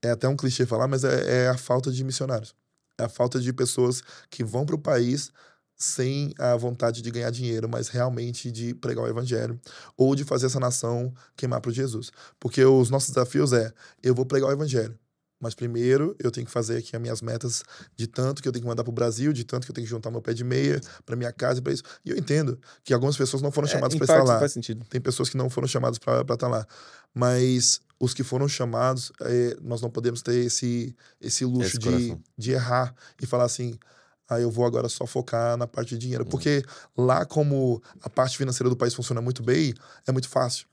É até um clichê falar, mas é, é a falta de missionários a falta de pessoas que vão para o país sem a vontade de ganhar dinheiro, mas realmente de pregar o evangelho ou de fazer essa nação queimar para Jesus. Porque os nossos desafios é, eu vou pregar o evangelho, mas primeiro eu tenho que fazer aqui as minhas metas de tanto que eu tenho que mandar para o Brasil, de tanto que eu tenho que juntar meu pé de meia para minha casa e para isso. E eu entendo que algumas pessoas não foram é, chamadas é, para estar lá. Faz sentido. Tem pessoas que não foram chamadas para estar lá. Mas os que foram chamados, é, nós não podemos ter esse, esse luxo esse de, de errar e falar assim. Aí ah, eu vou agora só focar na parte de dinheiro. Uhum. Porque lá, como a parte financeira do país funciona muito bem, é muito fácil.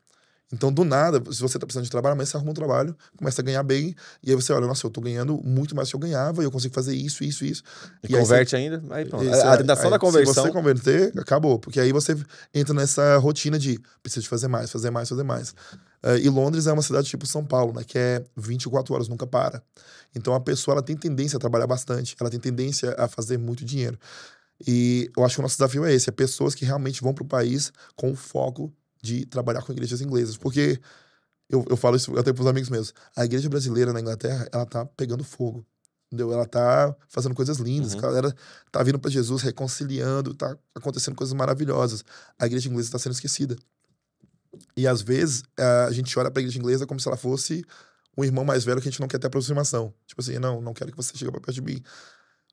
Então, do nada, se você está precisando de trabalho, amanhã você arruma um trabalho, começa a ganhar bem, e aí você olha, nossa, eu estou ganhando muito mais do que eu ganhava, e eu consigo fazer isso, isso, isso. E, e converte você... ainda, aí pronto. a tentação é, da conversão. Se você converter, acabou. Porque aí você entra nessa rotina de preciso fazer mais, fazer mais, fazer mais. Uh, e Londres é uma cidade tipo São Paulo, né? Que é 24 horas, nunca para. Então a pessoa ela tem tendência a trabalhar bastante, ela tem tendência a fazer muito dinheiro. E eu acho que o nosso desafio é esse: é pessoas que realmente vão para o país com foco de trabalhar com igrejas inglesas, porque eu, eu falo isso até para os amigos meus. A igreja brasileira na Inglaterra, ela tá pegando fogo. Entendeu? Ela tá fazendo coisas lindas, uhum. a galera tá vindo para Jesus, reconciliando, tá acontecendo coisas maravilhosas. A igreja inglesa está sendo esquecida. E às vezes a gente olha para a igreja inglesa como se ela fosse um irmão mais velho que a gente não quer ter aproximação. Tipo assim, não, não quero que você chegue para perto de mim.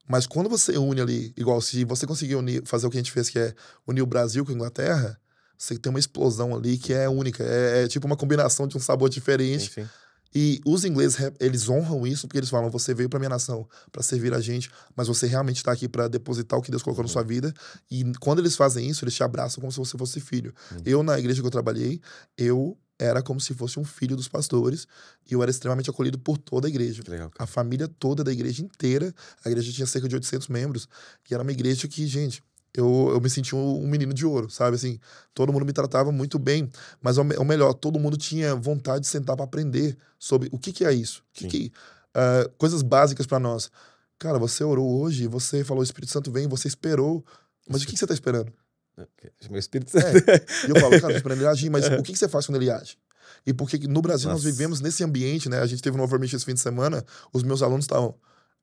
Mas quando você une ali, igual se você conseguir unir, fazer o que a gente fez, que é unir o Brasil com a Inglaterra, você tem uma explosão ali que é única. É, é tipo uma combinação de um sabor diferente. Sim, sim. E os ingleses, eles honram isso, porque eles falam: você veio para minha nação para servir a gente, mas você realmente está aqui para depositar o que Deus colocou uhum. na sua vida. E quando eles fazem isso, eles te abraçam como se você fosse filho. Uhum. Eu, na igreja que eu trabalhei, eu era como se fosse um filho dos pastores e eu era extremamente acolhido por toda a igreja. Legal, a família toda da igreja inteira. A igreja tinha cerca de 800 membros que era uma igreja que, gente, eu, eu me senti um, um menino de ouro, sabe? Assim, todo mundo me tratava muito bem, mas o, o melhor, todo mundo tinha vontade de sentar para aprender sobre o que, que é isso, que que, uh, coisas básicas para nós. Cara, você orou hoje, você falou, o Espírito Santo vem, você esperou, mas o que, que você tá esperando? É, Meu Espírito é, Santo. É. E eu falo, cara, esperando ele agir, mas é. o que, que você faz quando ele age? E porque no Brasil Nossa. nós vivemos nesse ambiente, né? A gente teve um Overmich esse fim de semana, os meus alunos estavam,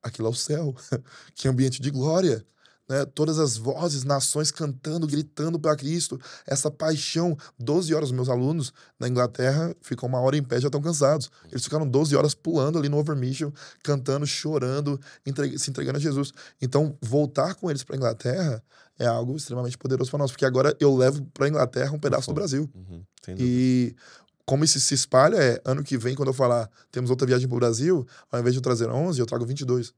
aquilo é o céu, que ambiente de glória né? todas as vozes, nações cantando, gritando para Cristo, essa paixão. 12 horas, meus alunos na Inglaterra ficam uma hora em pé, já estão cansados. Eles ficaram 12 horas pulando ali no overmission, cantando, chorando, entre... se entregando a Jesus. Então, voltar com eles para Inglaterra é algo extremamente poderoso para nós, porque agora eu levo para Inglaterra um pedaço do uhum. Brasil. Uhum, e como isso se espalha é, ano que vem, quando eu falar, temos outra viagem para o Brasil, ao invés de eu trazer 11, eu trago 22.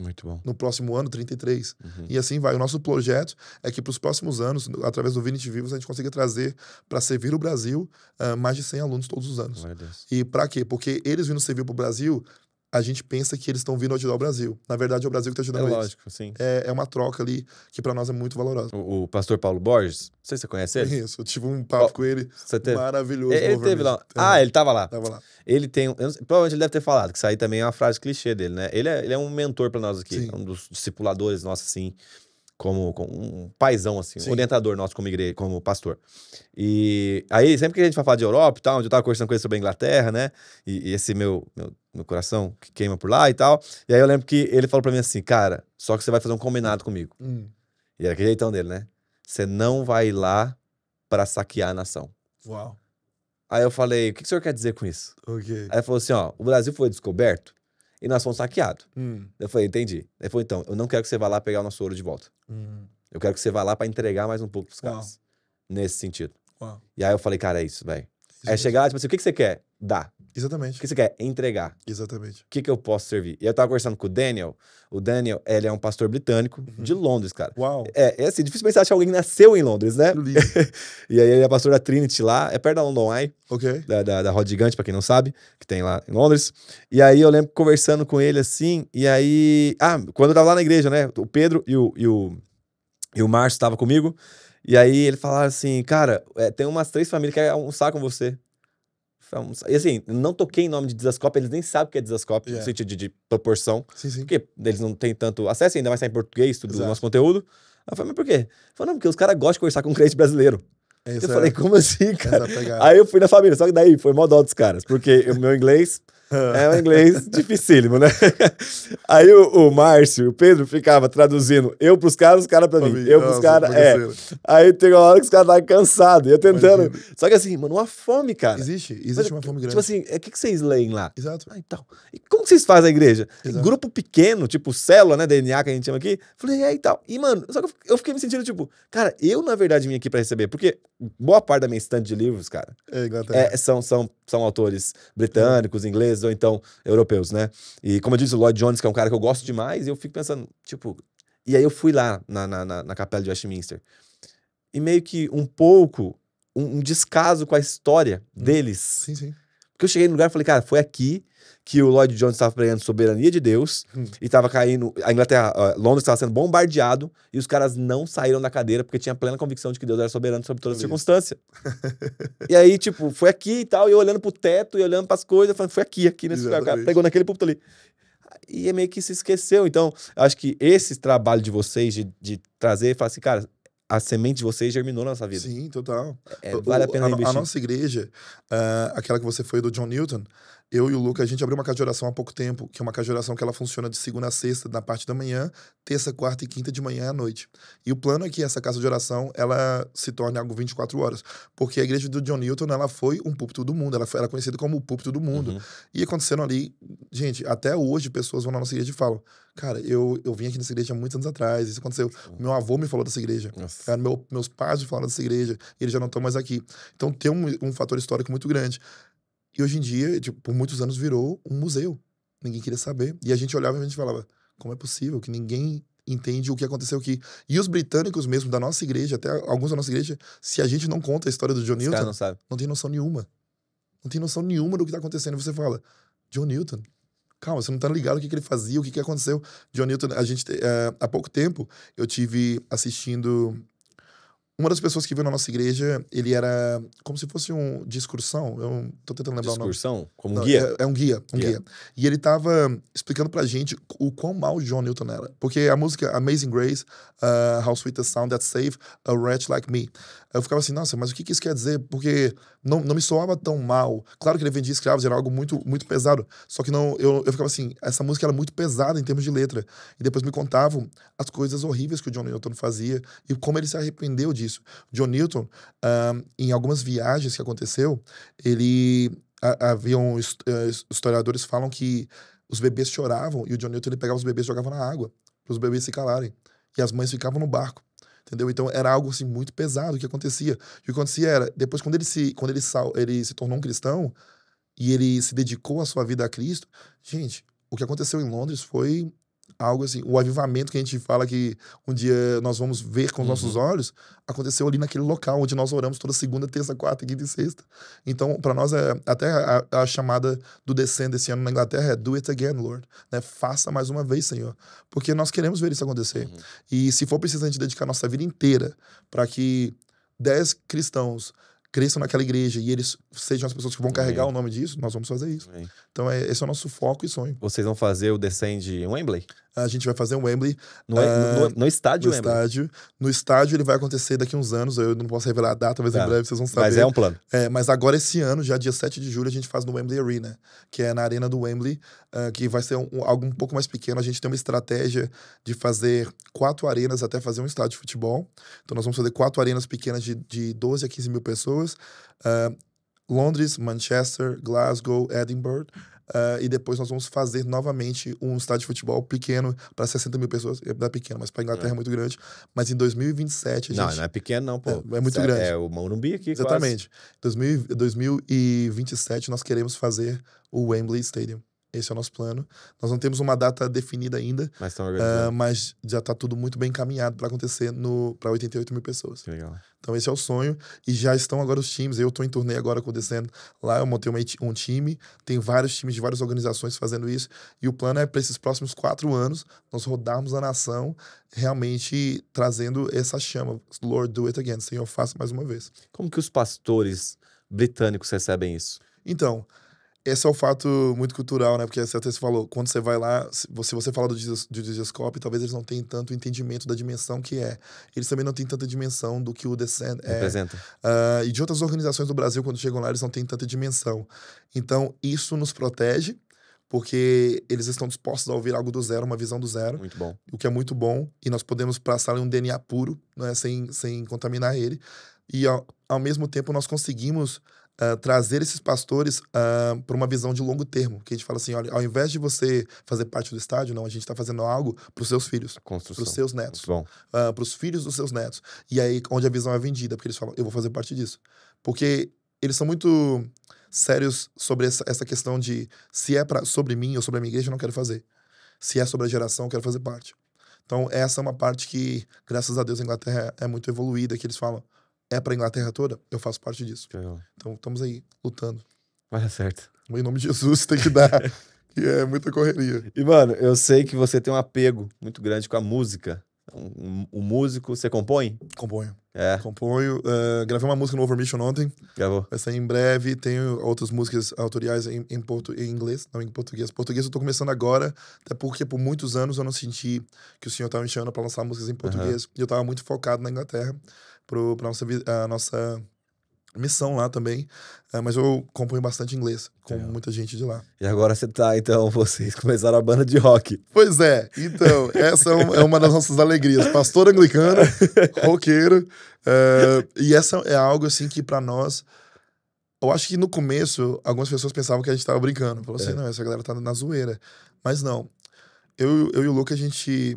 Muito bom. No próximo ano, 33. Uhum. E assim vai. O nosso projeto é que para os próximos anos, através do Vinit Vivos, a gente consiga trazer para servir o Brasil uh, mais de 100 alunos todos os anos. E para quê? Porque eles vindo servir para o Brasil, a gente pensa que eles estão vindo ajudar o Brasil. Na verdade, é o Brasil que está ajudando é eles. sim. É, é uma troca ali que para nós é muito valorosa. O, o, pastor Paulo Borges, não sei se você conhece ele. Isso, eu tive um papo oh, com ele teve... maravilhoso. Ele, ele teve lá. Ah, ele tava lá. Tava lá. Ele tem. provavelmente ele deve ter falado, que isso aí também é uma frase clichê dele, né? Ele é, ele é um mentor para nós aqui, sim. um dos discipuladores nossos, assim como, como um paizão, assim, Sim. orientador nosso como, igreja, como pastor. E aí, sempre que a gente vai falar de Europa e tal, onde eu tava conversando com ele sobre a Inglaterra, né? E, e esse meu, meu, meu, coração que queima por lá e tal. E aí eu lembro que ele falou para mim assim, cara, só que você vai fazer um combinado comigo. Hum. E era aquele jeitão dele, né? Você não vai lá para saquear a nação. Uau. Aí eu falei, o que, que o senhor quer dizer com isso? Okay. Aí ele falou assim, ó, o Brasil foi descoberto e nós fomos saqueados. Hum. Eu falei, entendi. Ele falou, então, eu não quero que você vá lá pegar o nosso ouro de volta. Hum. Eu quero que você vá lá para entregar mais um pouco pros caras. Uau. Nesse sentido. Uau. E aí eu falei, cara, é isso, velho. É chegar lá, tipo assim, o que, que você quer? Dá. Exatamente. O que você quer? Entregar. Exatamente. O que, que eu posso servir? E eu tava conversando com o Daniel. O Daniel, ele é um pastor britânico uhum. de Londres, cara. Uau. É, é assim, difícil pensar que alguém nasceu em Londres, né? e aí ele é pastor da Trinity lá, é perto da London Eye. Ok. Da, da, da Roda Gigante, pra quem não sabe, que tem lá em Londres. E aí eu lembro conversando com ele assim, e aí. Ah, quando eu tava lá na igreja, né? O Pedro e o, e o, e o Márcio estavam comigo. E aí ele falava assim, cara, é, tem umas três famílias que querem almoçar com você. E assim, não toquei em nome de desascope, eles nem sabem o que é desascope, yeah. no sentido de, de, proporção. Sim, sim. Porque eles não têm tanto acesso, ainda mais tá em português, tudo Exato. o nosso conteúdo. Aí eu falei, mas por quê? Falei, não, porque os caras gostam de conversar com um cliente brasileiro. É, eu é... falei, como assim, cara? Aí eu fui na família, só que daí foi mó dó dos caras, porque o meu inglês É um inglês dificílimo, né? Aí o, o, Márcio, o Pedro, ficava traduzindo eu pros caras, os caras pra mim. Eu pros caras, é. Aí tem uma hora que os caras estavam cansados, eu tentando. Imagina. Só que assim, mano, uma fome, cara. Existe, existe Mas, é uma fome tipo grande. Tipo assim, o é, que, que vocês leem lá? Exato. Ah, então. E como vocês fazem a igreja? Grupo pequeno, tipo célula, né? DNA que a gente chama aqui. Falei, é e então. tal. E, mano, só que eu fiquei me sentindo tipo, cara, eu na verdade vim aqui pra receber, porque boa parte da minha estante de livros, cara, é, é, são, são, são autores britânicos, ingleses ingleses ou então europeus, né? E como eu disse, o Lloyd Jones, que é um cara que eu gosto demais, e eu fico pensando, tipo. E aí eu fui lá na, na, na, na Capela de Westminster. E meio que um pouco, um, um descaso com a história hum. deles. Sim, sim. Porque eu cheguei no lugar e falei, cara, foi aqui que o Lloyd Jones estava pregando soberania de Deus hum. e estava caindo. A Inglaterra, uh, Londres estava sendo bombardeado e os caras não saíram da cadeira porque tinha plena convicção de que Deus era soberano sobre toda circunstância. e aí, tipo, foi aqui e tal, e eu olhando pro teto e olhando as coisas, falando, foi aqui, aqui nesse lugar, pegou naquele púlpito ali. E é meio que se esqueceu. Então, acho que esse trabalho de vocês, de, de trazer, falar assim, cara, a semente de vocês germinou na nossa vida. Sim, total. É, vale a pena o, a, A nossa igreja, uh, aquela que você foi do John Newton, eu e o Luca, a gente abriu uma casa de oração há pouco tempo, que é uma casa de oração que ela funciona de segunda a sexta, na parte da manhã, terça, quarta e quinta de manhã à noite. E o plano é que essa casa de oração, ela se torne algo 24 horas. Porque a igreja do John Newton, ela foi um púlpito do mundo, ela foi, era é conhecida como o púlpito do mundo. Uhum. E acontecendo ali, gente, até hoje pessoas vão na nossa igreja e falam, cara, eu, eu vim aqui nessa igreja há muitos anos atrás, isso aconteceu. Meu avô me falou dessa igreja, é, meu, meus pais me falaram dessa igreja, e eles já não estão mais aqui. Então tem um, um fator histórico muito grande. E hoje em dia, tipo, por muitos anos virou um museu. Ninguém queria saber. E a gente olhava e a gente falava, como é possível que ninguém entende o que aconteceu aqui. E os britânicos mesmo, da nossa igreja, até alguns da nossa igreja, se a gente não conta a história do John Newton, não, sabe. não tem noção nenhuma. Não tem noção nenhuma do que está acontecendo. Você fala, John Newton, calma, você não está ligado o que, que, ele fazia, o que, que aconteceu. John Newton, a gente, é, há pouco tempo, eu tive assistindo uma das pessoas que veio na nossa igreja, ele era como se fosse um de excursão. Eu tô tentando lembrar discursão? o nome. Excursão? Como Não, guia? É, é, um guia, um guia. guia. E ele tava explicando pra gente o quão mal John Newton era. Porque a música Amazing Grace, uh, How Sweet the Sound That Save a Wretch Like Me eu ficava assim, nossa, mas o que, que isso quer dizer? Porque não, não me soava tão mal. Claro que ele vendia escravos, era algo muito, muito pesado. Só que não, eu, eu ficava assim, essa música era é muito pesada em termos de letra. E depois me contavam as coisas horríveis que o John Newton fazia e como ele se arrependeu disso. John Newton, um, ah, em algumas viagens que aconteceu, ele. haviam eh, historiadores falam que os bebês choravam e o John Newton ele pegava os bebês e jogava na água para os bebês se calarem. E as mães ficavam no barco entendeu? Então era algo assim muito pesado que acontecia. E o que acontecia era, depois quando ele se quando ele, sal, ele se tornou um cristão e ele se dedicou a sua vida a Cristo, gente, o que aconteceu em Londres foi algo assim, o avivamento que a gente fala que um dia nós vamos ver com os uhum. nossos olhos, aconteceu ali naquele local onde nós oramos toda segunda, terça, quarta, quinta e sexta. Então, para nós, é, até a, a, chamada do descendo esse ano na Inglaterra é do it again, Lord. Né? Faça mais uma vez, Senhor. Porque nós queremos ver isso acontecer. Uhum. E se for preciso a gente dedicar a nossa vida inteira para que dez cristãos cresçam naquela igreja e eles sejam as pessoas que vão carregar Amém. o nome disso, nós vamos fazer isso. Amém. Então, é, esse é o nosso foco e sonho. Vocês vão fazer o Descend em Wembley? A gente vai fazer o Wembley. No, uh, no, ah, no estádio, no estádio. No estádio ele vai acontecer daqui uns anos. Eu não posso revelar a data, talvez tá. em breve vocês vão saber. Mas é um plano. É, mas agora esse ano, já dia 7 de julho, a gente faz no Wembley Arena, que é na arena do Wembley, uh, que vai ser um, algo um pouco mais pequeno. A gente tem uma estratégia de fazer quatro arenas até fazer um estádio de futebol. Então nós vamos fazer quatro arenas pequenas de, de 12 a 15 mil pessoas. Uh, Londres, Manchester, Glasgow, Edinburgh. Uh, e depois nós vamos fazer novamente um estádio de futebol pequeno para 60 mil pessoas. É, não é pequeno, mas para Inglaterra é. é. muito grande. Mas em 2027 a gente... Não, não é pequeno não, pô. É, é muito Cê é, grande. É o Morumbi aqui Exatamente. Quase. 2000, 2027 nós queremos fazer o Wembley Stadium. Esse é o nosso plano. Nós não temos uma data definida ainda, mas, uh, mas já está tudo muito bem encaminhado para acontecer para 88 mil pessoas. Que legal. Então esse é o sonho e já estão agora os times. Eu estou em turnê agora acontecendo lá. Eu montei uma, um time, tem vários times de várias organizações fazendo isso e o plano é para esses próximos quatro anos nós rodarmos a nação realmente trazendo essa chama. Lord, do it again, Senhor, faça mais uma vez. Como que os pastores britânicos recebem isso? Então esse é o fato muito cultural, né? Porque até você falou, quando você vai lá, se você, você fala do, do talvez eles não tenham tanto entendimento da dimensão que é. Eles também não têm tanta dimensão do que o Descent é. Representa. Uh, e de outras organizações do Brasil, quando chegam lá, eles não têm tanta dimensão. Então, isso nos protege, porque eles estão dispostos a ouvir algo do zero, uma visão do zero. Muito bom. O que é muito bom. E nós podemos passar um DNA puro, né? sem, sem contaminar ele. E, ao, ao mesmo tempo, nós conseguimos uh, trazer esses pastores uh, para uma visão de longo termo. Que a gente fala assim: olha, ao invés de você fazer parte do estádio, não, a gente está fazendo algo para os seus filhos, para os seus netos, uh, ah, para os filhos dos seus netos. E aí, onde a visão é vendida, porque eles falam: eu vou fazer parte disso. Porque eles são muito sérios sobre essa, essa questão de se é pra, sobre mim ou sobre a minha igreja, eu não quero fazer. Se é sobre a geração, eu quero fazer parte. Então, essa é uma parte que, graças a Deus, a Inglaterra é, é muito evoluída, que eles falam, é para a Inglaterra toda, eu faço parte disso. Legal. Então estamos aí lutando. Vai dar certo. Em nome de Jesus, tem que dar. e é muita correria. E, mano, eu sei que você tem um apego muito grande com a música. Um, um, músico. Você compõe? Componho. É. Componho. Uh, gravei uma música no Overmission ontem. Gravou. Vai sair em breve. Tenho outras músicas autoriais em, em, portu em inglês, não em português. Português eu tô começando agora, até porque por muitos anos eu não senti que o senhor tava me chamando pra lançar músicas em português. Uhum. E eu tava muito focado na Inglaterra, pro, pra nossa, a nossa missão lá também, é, mas eu componho bastante inglês com é. muita gente de lá. E agora você tá, então, vocês começaram a banda de rock. Pois é, então, essa é, é uma das nossas alegrias. Pastor anglicano, roqueiro, é, e essa é algo assim que para nós. Eu acho que no começo, algumas pessoas pensavam que a gente tava brincando. Falou assim, não, essa galera tá na zoeira. Mas não. Eu, eu e o Luca, a gente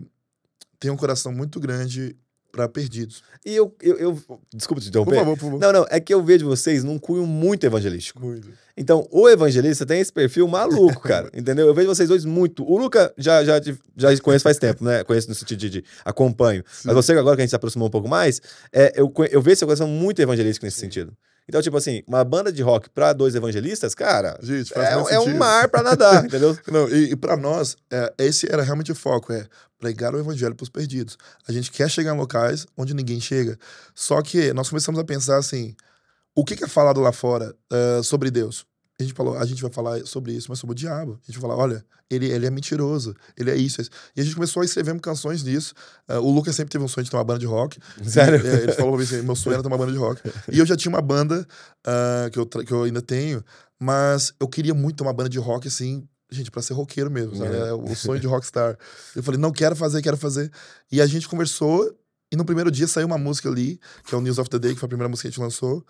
tem um coração muito grande para perdidos. E eu, eu, eu, Desculpa te interromper. Por favor, por favor. Não, não. É que eu vejo vocês num cunho muito evangelístico. Muito. Então, o evangelista tem esse perfil maluco, cara. entendeu? Eu vejo vocês dois muito. O Luca já, já, já conheço faz tempo, né? Conheço no sentido de, de acompanho. Sim. Mas você, agora que a gente se aproximou um pouco mais, é, eu, eu vejo seu coração muito evangelístico nesse Sim. sentido. Então, tipo assim, uma banda de rock para dois evangelistas, cara, Gente, é, é um mar para nadar, entendeu? Não, e, e para nós, é, esse era realmente o foco, é pregar o evangelho para os perdidos. A gente quer chegar em locais onde ninguém chega. Só que nós começamos a pensar assim, o que, que é falado lá fora uh, sobre Deus? a gente falou, a gente vai falar sobre isso, mas sobre o diabo. A gente vai falar, olha, ele, ele é mentiroso, ele é isso, é isso. E a gente começou a escrever canções nisso. Uh, ah, o Lucas sempre teve um sonho de ter uma banda de rock. Sério? Ele, é, ele falou uma vez assim, meu sonho era ter uma banda de rock. E eu já tinha uma banda uh, que, eu que eu ainda tenho, mas eu queria muito ter uma banda de rock, assim, gente, para ser roqueiro mesmo, sabe? É. é. o sonho de rockstar. Eu falei, não, quero fazer, quero fazer. E a gente conversou, e no primeiro dia saiu uma música ali, que é o News of the Day, que foi a primeira música que a gente lançou,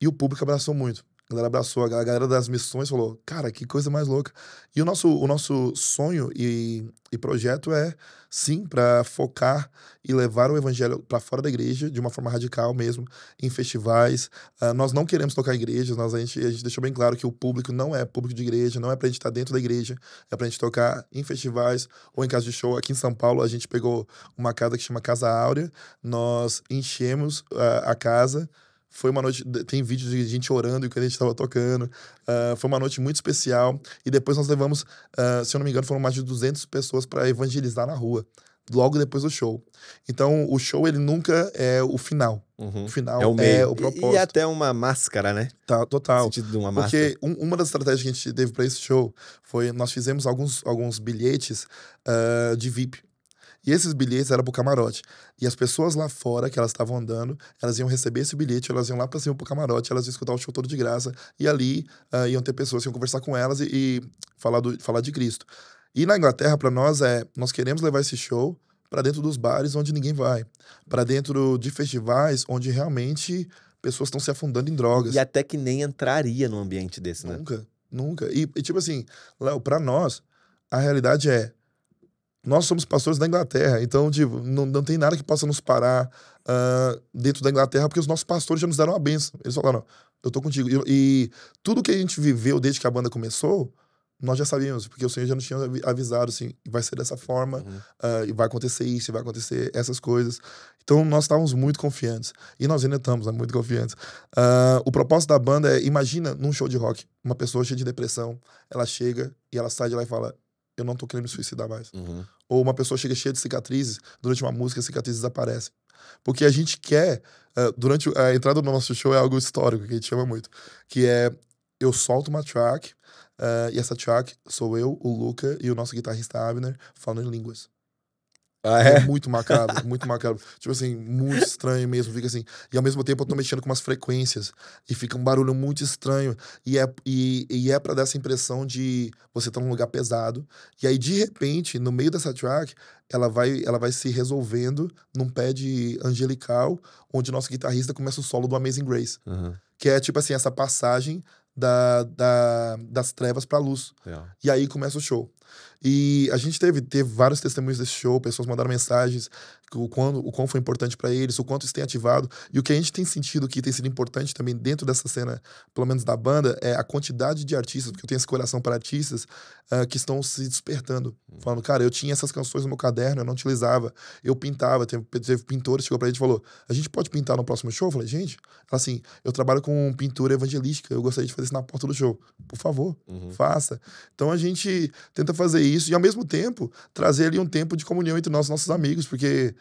e o público abraçou muito. A galera abraçou, a galera das missões falou, cara, que coisa mais louca. E o nosso, o nosso sonho e, e projeto é, sim, para focar e levar o evangelho para fora da igreja, de uma forma radical mesmo, em festivais. Uh, nós não queremos tocar igrejas, nós, a, gente, a gente deixou bem claro que o público não é público de igreja, não é para a gente estar tá dentro da igreja, é para a gente tocar em festivais ou em casa de show. Aqui em São Paulo, a gente pegou uma casa que chama Casa Áurea, nós enchemos uh, a casa foi uma noite. Tem vídeos de gente orando e o que a gente estava tocando. Uh, foi uma noite muito especial. E depois nós levamos, uh, se eu não me engano, foram mais de 200 pessoas para evangelizar na rua logo depois do show. Então, o show, ele nunca é o final. Uhum. O final é o, meio. É o propósito. E, e, até uma máscara, né? Tá, total. No sentido de uma Porque Um, uma das estratégias que a gente teve para esse show foi, nós fizemos alguns, alguns bilhetes uh, de VIP. E esses bilhetes eram pro camarote. E as pessoas lá fora, que elas estavam andando, elas iam receber esse bilhete, elas iam lá pra cima pro camarote, elas iam escutar o show todo de graça. E ali uh, iam ter pessoas que iam conversar com elas e, e falar, do, falar de Cristo. E na Inglaterra, para nós, é nós queremos levar esse show para dentro dos bares onde ninguém vai, para dentro de festivais onde realmente pessoas estão se afundando em drogas. E até que nem entraria num ambiente desse, né? Nunca, nunca. E, e tipo assim, Léo, para nós, a realidade é nós somos pastores da Inglaterra, então tipo, não, não tem nada que possa nos parar uh, dentro da Inglaterra, porque os nossos pastores já nos deram a benção. Eles falaram, eu tô contigo. E, e, tudo que a gente viveu desde que a banda começou, nós já sabíamos, porque o Senhor já nos tinha avisado, assim, vai ser dessa forma, uhum. uh, e vai acontecer isso, e vai acontecer essas coisas. Então, nós estávamos muito confiantes. E nós ainda estamos né, muito confiantes. Uh, o propósito da banda é, imagina num show de rock, uma pessoa cheia de depressão, ela chega e ela sai de lá e fala, eu não tô querendo me suicidar mais. Uhum. Ou uma pessoa chega cheia de cicatrizes, durante uma música as cicatrizes desaparecem. Porque a gente quer, uh, durante a entrada do nosso show é algo histórico, que a gente chama muito, que é, eu solto uma track, uh, e essa track sou eu, o Luca e o nosso guitarrista Abner falando em línguas. Ah, é? é? muito macabro, muito macabro. Tipo assim, muito estranho mesmo. Fica assim. E ao mesmo tempo eu tô mexendo com umas frequências. E fica um barulho muito estranho. E é, e, e é pra dar essa impressão de você tá num lugar pesado. E aí, de repente, no meio dessa track, ela vai, ela vai se resolvendo num pad angelical, onde nosso guitarrista começa o solo do Amazing Grace. Uhum. Que é tipo assim, essa passagem da, da das trevas pra luz. Yeah. E aí começa o show. E a gente teve, teve vários testemunhos desse show, pessoas mandaram mensagens, o, quando, o quão foi importante para eles, o quanto isso tem ativado. E o que a gente tem sentido que tem sido importante também dentro dessa cena, pelo menos da banda, é a quantidade de artistas, porque eu tenho esse coração para artistas, uh, que estão se despertando. Hum. Falando, cara, eu tinha essas canções no meu caderno, eu não utilizava, eu pintava. Teve, teve pintor chegou pra gente e falou, a gente pode pintar no próximo show? Eu falei, gente, assim, eu trabalho com pintura evangelística, eu gostaria de fazer isso na porta do show. Por favor, uhum. faça. Então a gente tenta fazer isso e, ao mesmo tempo, trazer ali um tempo de comunhão entre nós nossos amigos, porque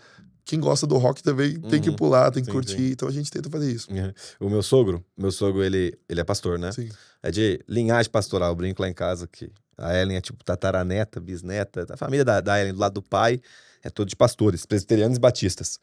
quem gosta do rock também uhum. tem que uhum. pular, tem que sim, curtir. Sim. Então a gente tenta fazer isso. É. O meu sogro, meu sogro, ele, ele é pastor, né? Sim. É de linhagem pastoral. Eu brinco lá em casa que a Ellen é tipo tataraneta, bisneta. A família da, da Ellen, do lado do pai, é todo de pastores, presbiterianos e batistas.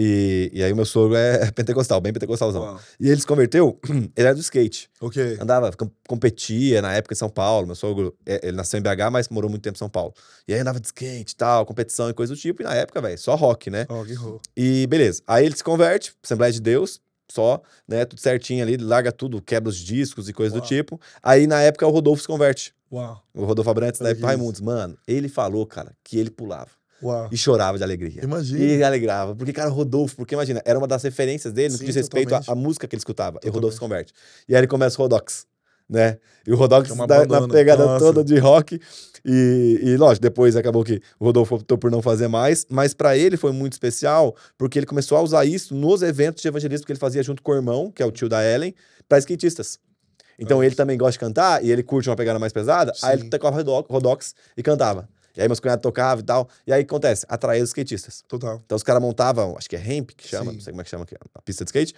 E, e aí meu sogro é pentecostal, bem pentecostalzão. Uau. E ele se converteu, ele era do skate. Ok. Andava, competia na época em São Paulo. Meu sogro, é, ele nasceu em BH, mas morou muito tempo em São Paulo. E aí andava de skate e tal, competição e coisa do tipo. E na época, velho, só rock, né? Rock e roll. E beleza. Aí ele se converte, Assembleia de Deus, só, né? Tudo certinho ali, larga tudo, quebra os discos e coisa Uau. do tipo. Aí na época o Rodolfo se converte. Uau. O Rodolfo Abrantes, na época, Raimundos. Mano, ele falou, cara, que ele pulava. Uau. E chorava de alegria. Imagina. E alegrava. Porque, cara, Rodolfo, porque imagina, era uma das referências dele no que diz respeito à, música que ele escutava. Totalmente. E Rodolfo se converte. E aí ele começa o Rodox, né? E o Rodox é dá, na pegada Nossa. toda de rock. E, e, lógico, depois acabou que o Rodolfo optou por não fazer mais, mas para ele foi muito especial, porque ele começou a usar isso nos eventos de evangelismo que ele fazia junto com o irmão, que é o tio da Ellen, para skatistas. Então ele também gosta de cantar e ele curte uma pegada mais pesada, Sim. aí ele tocava Rodox e cantava. E aí meus cunhados tocavam e tal. E aí acontece, atraía os skatistas. Total. Então os caras montavam, acho que é ramp que chama, Sim. não sei como é que chama, é a pista de skate.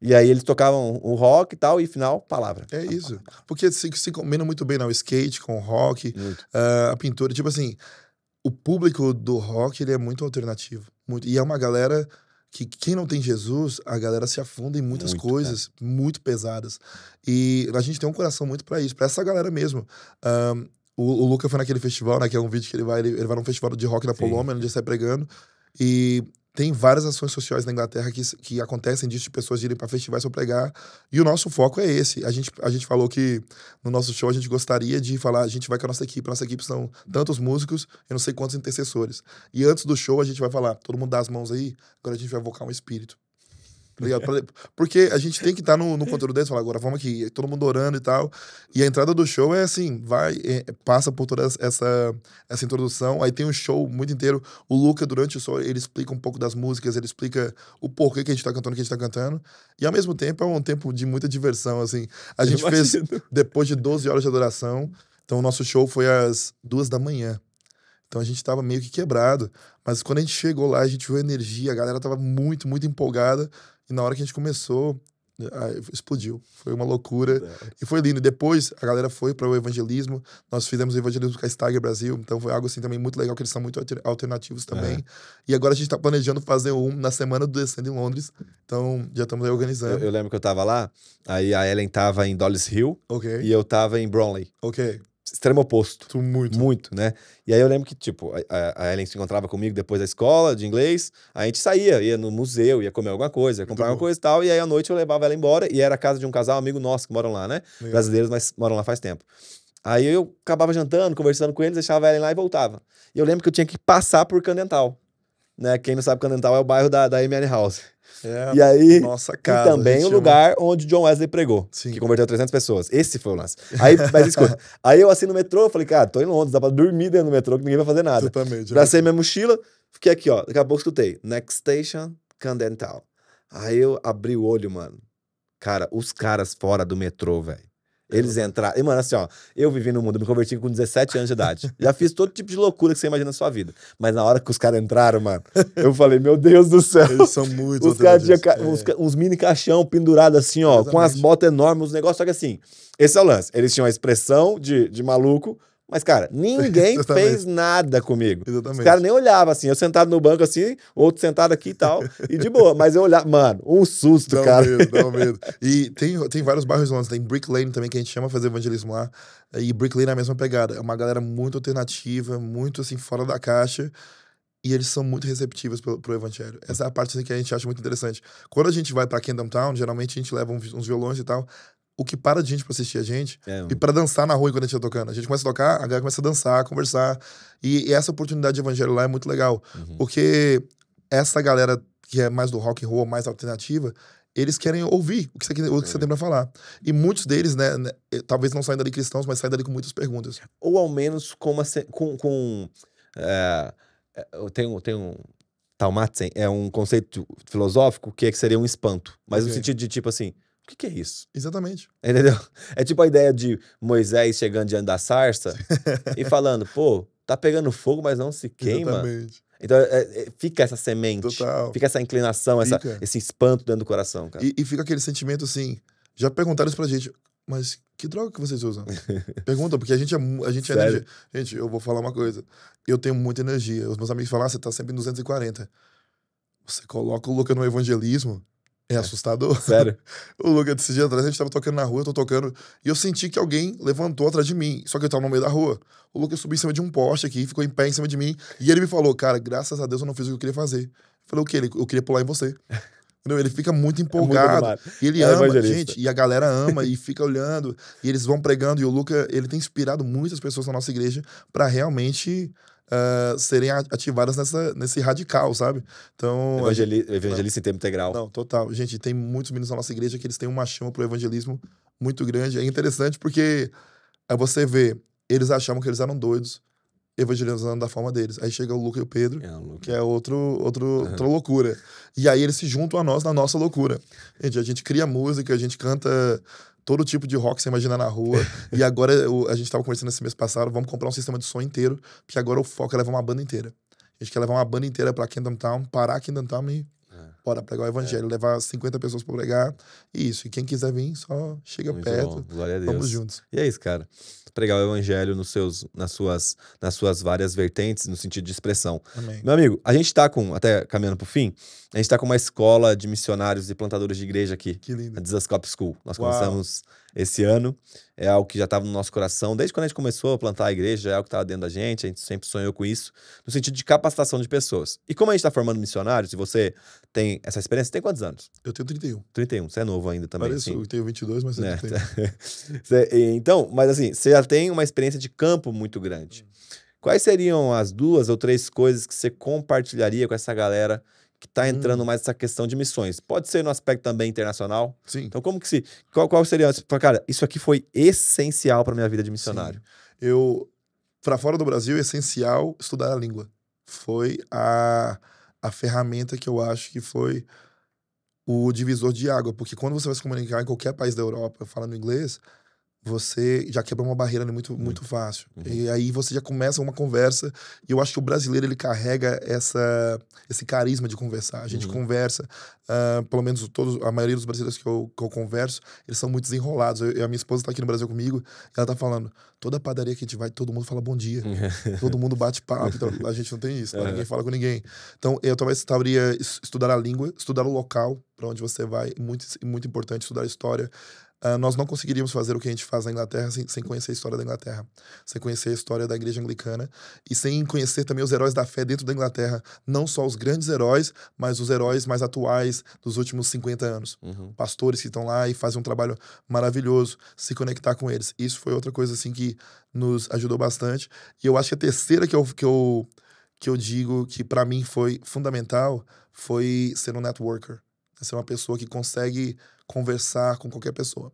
E aí eles tocavam o rock e tal, e final, palavra. É isso. Porque se, se combina muito bem, não, né, o skate com o rock, uh, a pintura. Tipo assim, o público do rock, ele é muito alternativo. Muito, e é uma galera que quem não tem Jesus, a galera se afunda em muitas muito, coisas é. muito pesadas. E a gente tem um coração muito para isso, para essa galera mesmo. Um, ah, o, o Luca foi naquele festival, né? Que é um vídeo que ele vai, ele, ele vai num festival de rock na Polônia, onde ele sai pregando. E tem várias ações sociais na Inglaterra que, que acontecem disso, de pessoas irem para festivais para pregar. E o nosso foco é esse. A gente, a gente falou que no nosso show a gente gostaria de falar, a gente vai com a nossa equipe. Nossa equipe são tantos músicos e não sei quantos intercessores. E antes do show a gente vai falar, todo mundo dá as mãos aí, agora a gente vai evocar um espírito. Tá porque a gente tem que estar tá no, no conteúdo deles falar, agora vamos aqui, todo mundo orando e tal. E a entrada do show é assim, vai, é, é passa por toda essa, essa introdução. Aí tem um show muito inteiro. O Luca, durante o show, ele explica um pouco das músicas, ele explica o porquê que a gente tá cantando o que a gente tá cantando. E ao mesmo tempo é um tempo de muita diversão, assim. A gente fez depois de 12 horas de adoração. Então o nosso show foi às duas da manhã. Então a gente tava meio que quebrado. Mas quando a gente chegou lá, a gente viu a energia, a galera tava muito, muito empolgada. E na hora que a gente começou, explodiu. Foi uma loucura. É. E foi lindo. Depois a galera foi para o evangelismo. Nós fizemos o evangelismo com a Stagger Brasil. Então foi algo assim também muito legal, que eles são muito alternativos é. também. É. E agora a gente está planejando fazer um na semana do Descendo em Londres. Então já estamos aí organizando. Eu, eu, lembro que eu estava lá, aí a Ellen estava em Dollis Hill. Ok. E eu estava em Bromley. Ok extremo oposto. Muito. Muito, né? E aí eu lembro que, tipo, a, a Ellen se encontrava comigo depois da escola de inglês, a gente saía, ia no museu, ia comer alguma coisa, ia comprar alguma coisa e tal, e aí à noite eu levava ela embora, e era a casa de um casal amigo nosso que moram lá, né? Brasileiros, mas moram lá faz tempo. Aí eu acabava jantando, conversando com eles, deixava a Ellen lá e voltava. E eu lembro que eu tinha que passar por Candental né? Quem não sabe Candental é o bairro da, da MN House. É, e aí, nossa casa, e também o lugar ama. onde John Wesley pregou, Sim. que converteu 300 pessoas. Esse foi o lance. Aí, mas escuta, aí eu assim no metrô, falei, cara, tô em Londres, dá pra dormir dentro do metrô que ninguém vai fazer nada. Totalmente. Bracei né? minha mochila, fiquei aqui, ó. Daqui a pouco escutei, next station, Candental. Aí eu abri o olho, mano. Cara, os caras fora do metrô, velho. Eles uhum. entraram. E, mano, assim, ó, eu vivi no mundo, me converti com 17 anos de idade. Já fiz todo tipo de loucura que você imagina na sua vida. Mas na hora que os caras entraram, mano, eu falei, meu Deus do céu. Eles são muito Os caras tinham ca... é. uns, uns, mini caixão pendurado assim, ó, Exatamente. com as botas enormes, os negócios. Só que assim, esse é o lance. Eles tinham a expressão de, de maluco, mas, cara, ninguém fez nada comigo. Exatamente. Os caras nem olhavam assim. Eu sentado no banco assim, outro sentado aqui e tal, e de boa. Mas eu olhava, mano, um susto, dá um cara. Medo, dá um medo. E tem, tem vários bairros Londres, tem Brick Lane também, que a gente chama fazer evangelismo lá. E Brick Lane é a mesma pegada. É uma galera muito alternativa, muito assim, fora da caixa. E eles são muito receptivos pro, pro evangelho. Essa é a parte assim, que a gente acha muito interessante. Quando a gente vai pra Kingdom Town, geralmente a gente leva uns violões e tal o que para de gente pra assistir a gente é, e para dançar na rua quando a gente tá tocando. A gente começa a tocar, a galera começa a dançar, a conversar. E, e essa oportunidade de evangelho lá é muito legal. Uhum. Porque essa galera que é mais do rock and roll, mais alternativa, eles querem ouvir o que você, o que você é. tem para falar. E muitos deles, né, né, eh, talvez não saiam dali cristãos, mas saem dali com muitas perguntas. Ou ao menos com uma. Com, com, é, eh, eh, tem, tenho um. Talmatzen é um conceito filosófico que, é que seria um espanto, mas okay. no sentido de tipo assim o que, que é isso? Exatamente. Entendeu? É tipo a ideia de Moisés chegando diante da sarça e falando, pô, tá pegando fogo, mas não se queima. Exatamente. Então é, é, fica essa semente, Total. fica essa inclinação, fica. Essa, esse espanto dentro do coração, cara. E, e, fica aquele sentimento assim. Já perguntaram isso pra gente, mas que droga que vocês usam? Pergunta, porque a gente é, a gente é energia. Gente, eu vou falar uma coisa. Eu tenho muita energia. Os meus amigos falam, ah, você tá sempre em 240. Você coloca o Luca no evangelismo, é, é assustador. Sério. o Lucas, desse dia atrás, a gente tava tocando na rua, eu tô tocando, e eu senti que alguém levantou atrás de mim, só que eu tava no meio da rua. O Lucas subiu em cima de um poste aqui, ficou em pé em cima de mim, e ele me falou, cara, graças a Deus eu não fiz o que eu queria fazer. Eu falei, o quê? Eu queria pular em você. Entendeu? Ele fica muito empolgado. É muito ele é ama, evangelista. gente, e a galera ama e fica olhando, e eles vão pregando, e o Luca, ele tem inspirado muitas pessoas na nossa igreja para realmente uh, serem ativadas nessa, nesse radical, sabe? Então. Evangeli evangelista não, em tempo integral. Não, total. Gente, tem muitos meninos na nossa igreja que eles têm uma chama pro evangelismo muito grande. É interessante porque aí é você vê, eles achavam que eles eram doidos evangelizando da forma deles. Aí chega o Luca e o Pedro, é, o que é outro, outro, uhum. outra loucura. E aí eles se juntam a nós na nossa loucura. Gente, a gente cria música, a gente canta todo tipo de rock que você imagina na rua. e agora, a gente estava conversando esse mês passado, vamos comprar um sistema de som inteiro, porque agora o foco é levar uma banda inteira. A gente quer levar uma banda inteira para Kingdom Town, parar Kingdom Town e hora pregar o é. evangelho, é. levar 50 pessoas para pregar. Isso. E quem quiser vir, só chega Muito perto. Bom. Glória a Deus. Vamos juntos. E é isso, cara. Pregar o evangelho nos seus, nas, suas, nas suas várias vertentes, no sentido de expressão. Amém. Meu amigo, a gente está com, até caminhando para o fim, a gente está com uma escola de missionários e plantadores de igreja aqui. Que lindo. A Desascope School. Nós Uau. começamos esse ano. É algo que já estava no nosso coração. Desde quando a gente começou a plantar a igreja, é algo que estava dentro da gente, a gente sempre sonhou com isso, no sentido de capacitação de pessoas. E como a gente está formando missionários, e você tem essa experiência, tem quantos anos? Eu tenho 31. 31, você é novo ainda também. Parece, assim. eu tenho 22, mas né? você Então, mas assim, você já tem uma experiência de campo muito grande. Hum. Quais seriam as duas ou três coisas que você compartilharia com essa galera que está entrando hum. mais essa questão de missões. Pode ser no aspecto também internacional. Sim. Então, como que se. Qual, qual seria. Cara, isso aqui foi essencial para minha vida de missionário. Sim. Eu. Para fora do Brasil, é essencial estudar a língua. Foi a, a ferramenta que eu acho que foi o divisor de água. Porque quando você vai se comunicar em qualquer país da Europa falando inglês, você já quebra uma barreira muito, muito, muito uhum. fácil. Uhum. E aí você já começa uma conversa. E eu acho que o brasileiro ele carrega essa, esse carisma de conversar. A gente uhum. conversa, uh, pelo menos todos, a maioria dos brasileiros que eu, que eu converso, eles são muito desenrolados. Eu, a minha esposa está aqui no Brasil comigo, ela tá falando: toda padaria que a gente vai, todo mundo fala bom dia. todo mundo bate papo. Então, a gente não tem isso, né? ninguém fala com ninguém. Então eu talvez estaria estudar a língua, estudar o local para onde você vai, muito, muito importante estudar história. Uh, nós não conseguiríamos fazer o que a gente faz na Inglaterra sem, sem, conhecer a história da Inglaterra, sem conhecer a história da Igreja Anglicana e sem conhecer também os heróis da fé dentro da Inglaterra, não só os grandes heróis, mas os heróis mais atuais dos últimos 50 anos. Uhum. Pastores que estão lá e fazem um trabalho maravilhoso, se conectar com eles. Isso foi outra coisa assim que nos ajudou bastante. E eu acho que a terceira que eu, que eu, que eu digo que para mim foi fundamental foi ser um networker, né, ser uma pessoa que consegue conversar com qualquer pessoa.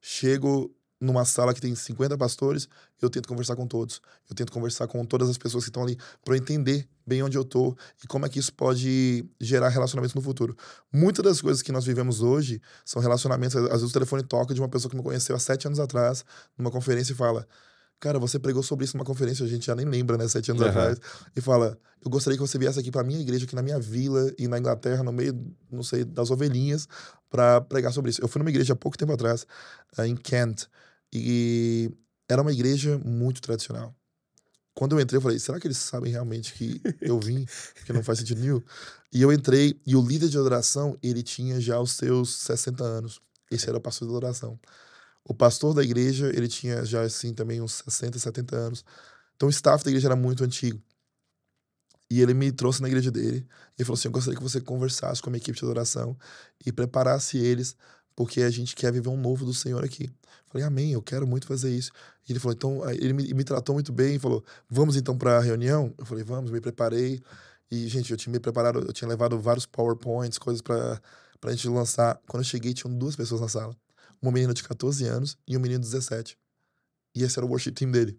Chego numa sala que tem 50 pastores, eu tento conversar com todos. Eu tento conversar com todas as pessoas que estão ali para entender bem onde eu tô e como é que isso pode gerar relacionamentos no futuro. Muitas das coisas que nós vivemos hoje são relacionamentos. Às vezes o telefone toca de uma pessoa que me conheceu há sete anos atrás numa conferência e fala: Cara, você pregou sobre isso numa conferência, a gente já nem lembra, né? Sete anos uhum. atrás. E fala: Eu gostaria que você viesse aqui para minha igreja, aqui na minha vila e na Inglaterra, no meio, não sei, das ovelhinhas, para pregar sobre isso. Eu fui numa igreja há pouco tempo atrás, eh, em Kent, e era uma igreja muito tradicional quando eu entrei, eu falei, será que eles sabem realmente que eu vim? Porque não faz sentido nenhum. E eu entrei, e o líder de adoração, ele tinha já os seus 60 anos. Esse era o pastor de adoração. O pastor da igreja, ele tinha já assim também uns 60, 70 anos. Então o staff da igreja era muito antigo. E ele me trouxe na igreja dele e falou assim: Eu gostaria que você conversasse com a minha equipe de adoração e preparasse eles, porque a gente quer viver um novo do Senhor aqui. Eu falei, Amém, eu quero muito fazer isso. E ele falou: Então, ele me, me tratou muito bem e falou: Vamos então para a reunião? Eu falei: Vamos, me preparei. E, gente, eu tinha me preparado, eu tinha levado vários PowerPoints, coisas para a gente lançar. Quando eu cheguei, tinham duas pessoas na sala uma menina de 14 anos e um menino de 17. E esse era o worship team dele.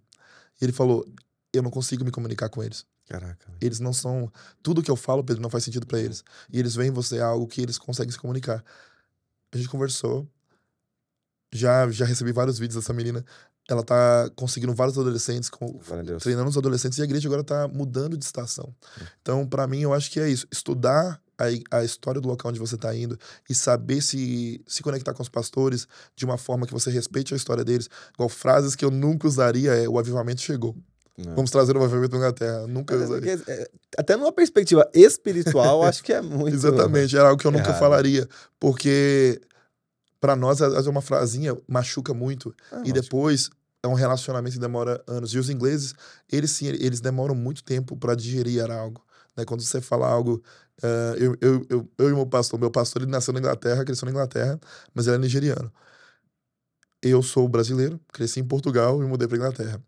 E ele falou: Eu não consigo me comunicar com eles. Caraca. Eles não são. Tudo que eu falo, Pedro, não faz sentido para eles. E eles veem você é algo que eles conseguem se comunicar. A gente conversou. Já, já recebi vários vídeos dessa menina. Ela tá conseguindo vários adolescentes, com, treinando os adolescentes, e a igreja agora tá mudando de estação. Hum. Então, para mim, eu acho que é isso. Estudar a, a história do local onde você está indo e saber se, se conectar com os pastores de uma forma que você respeite a história deles. Igual frases que eu nunca usaria é o avivamento chegou. Não. É. Vamos trazer o avivamento para Inglaterra. Nunca é, usaria. É, até numa perspectiva espiritual, acho que é muito. Exatamente, era algo que eu nunca falaria. Porque para nós, às vezes, uma frasinha machuca muito. Ah, e depois é um relacionamento que demora anos. E os ingleses, eles sim, eles demoram muito tempo para digerir algo. Né? Quando você fala algo é, eu, eu, eu, eu, e meu pastor, meu pastor ele nasceu na Inglaterra, cresceu na Inglaterra, mas ele é nigeriano. Eu sou brasileiro, cresci em Portugal e mudei para Inglaterra.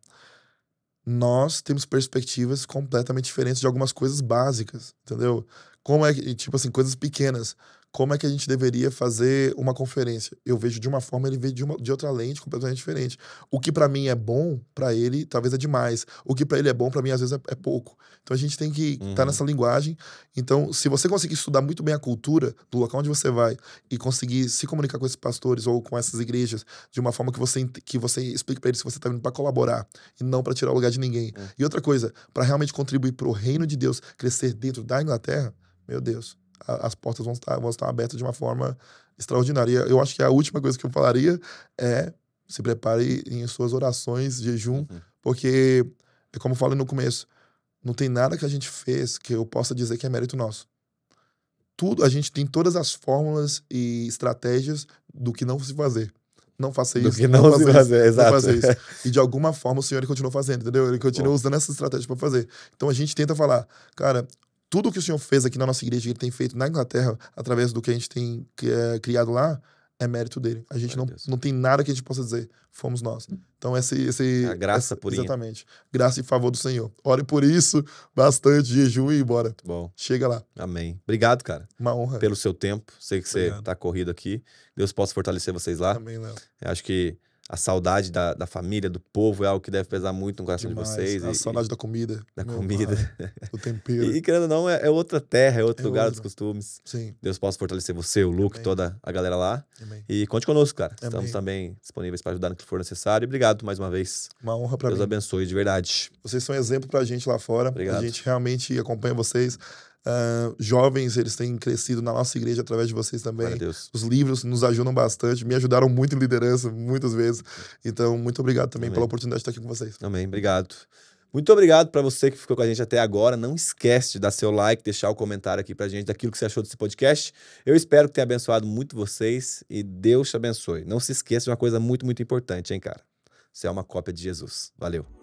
Nós temos perspectivas completamente diferentes de algumas coisas básicas, entendeu? Como é que, tipo assim, coisas pequenas como é que a gente deveria fazer uma conferência. Eu vejo de uma forma, ele vê de, uma, de outra lente completamente diferente. O que para mim é bom, para ele talvez é demais. O que para ele é bom, para mim às vezes é, é, pouco. Então a gente tem que estar tá uhum. tá nessa linguagem. Então, se você conseguir estudar muito bem a cultura do local onde você vai e conseguir se comunicar com esses pastores ou com essas igrejas de uma forma que você que você explique para eles que você tá vindo para colaborar e não para tirar o lugar de ninguém. Uhum. E outra coisa, para realmente contribuir para o reino de Deus crescer dentro da Inglaterra, meu Deus, as portas vão estar, vão estar abertas de uma forma extraordinária. Eu acho que a última coisa que eu falaria é se prepare em suas orações, jejum, uhum. porque, é como eu falei no começo, não tem nada que a gente fez que eu possa dizer que é mérito nosso. Tudo, a gente tem todas as fórmulas e estratégias do que não se fazer. Não faça isso. Do que não, não se fazer, isso, exato. isso. E de alguma forma o senhor continua fazendo, entendeu? Ele continua Bom. usando essa estratégia para fazer. Então a gente tenta falar, cara, tudo que o Senhor fez aqui na nossa igreja, que ele tem feito na Inglaterra, através do que a gente tem eh, criado lá, é mérito dele. A gente não, não tem nada que a gente possa dizer. Fomos nós. Então, esse. esse é a graça por Exatamente. Graça e favor do Senhor. Ore por isso, bastante, jejum e bora. bom. Chega lá. Amém. Obrigado, cara. Uma honra. Pelo seu tempo. Sei que Obrigado. você tá corrido aqui. Deus possa fortalecer vocês lá. Amém, Léo. Acho que a saudade da, da família, do povo, é algo que deve pesar muito no coração Demais. de vocês. A e, saudade da comida. Da comida. Pai, do tempero. E, e querendo ou não, é, é, outra terra, é outro é lugar dos costumes. Sim. Deus possa fortalecer você, o Luke, Amém. toda a galera lá. Amém. E conte conosco, cara. Amém. Estamos também disponíveis para ajudar no que for necessário. E obrigado mais uma vez. Uma honra para mim. Deus abençoe, de verdade. Vocês são exemplo para a gente lá fora. Obrigado. A gente realmente acompanha vocês. Uh, jovens, eles têm crescido na nossa igreja através de vocês também. Os livros nos ajudam bastante, me ajudaram muito em liderança, muitas vezes. Então, muito obrigado também Amém. pela oportunidade de estar aqui com vocês. Também, obrigado. Muito obrigado para você que ficou com a gente até agora. Não esquece de dar seu like, deixar o comentário aqui para gente daquilo que você achou desse podcast. Eu espero que tenha abençoado muito vocês e Deus te abençoe. Não se esqueça de uma coisa muito, muito importante, hein, cara? Você é uma cópia de Jesus. Valeu.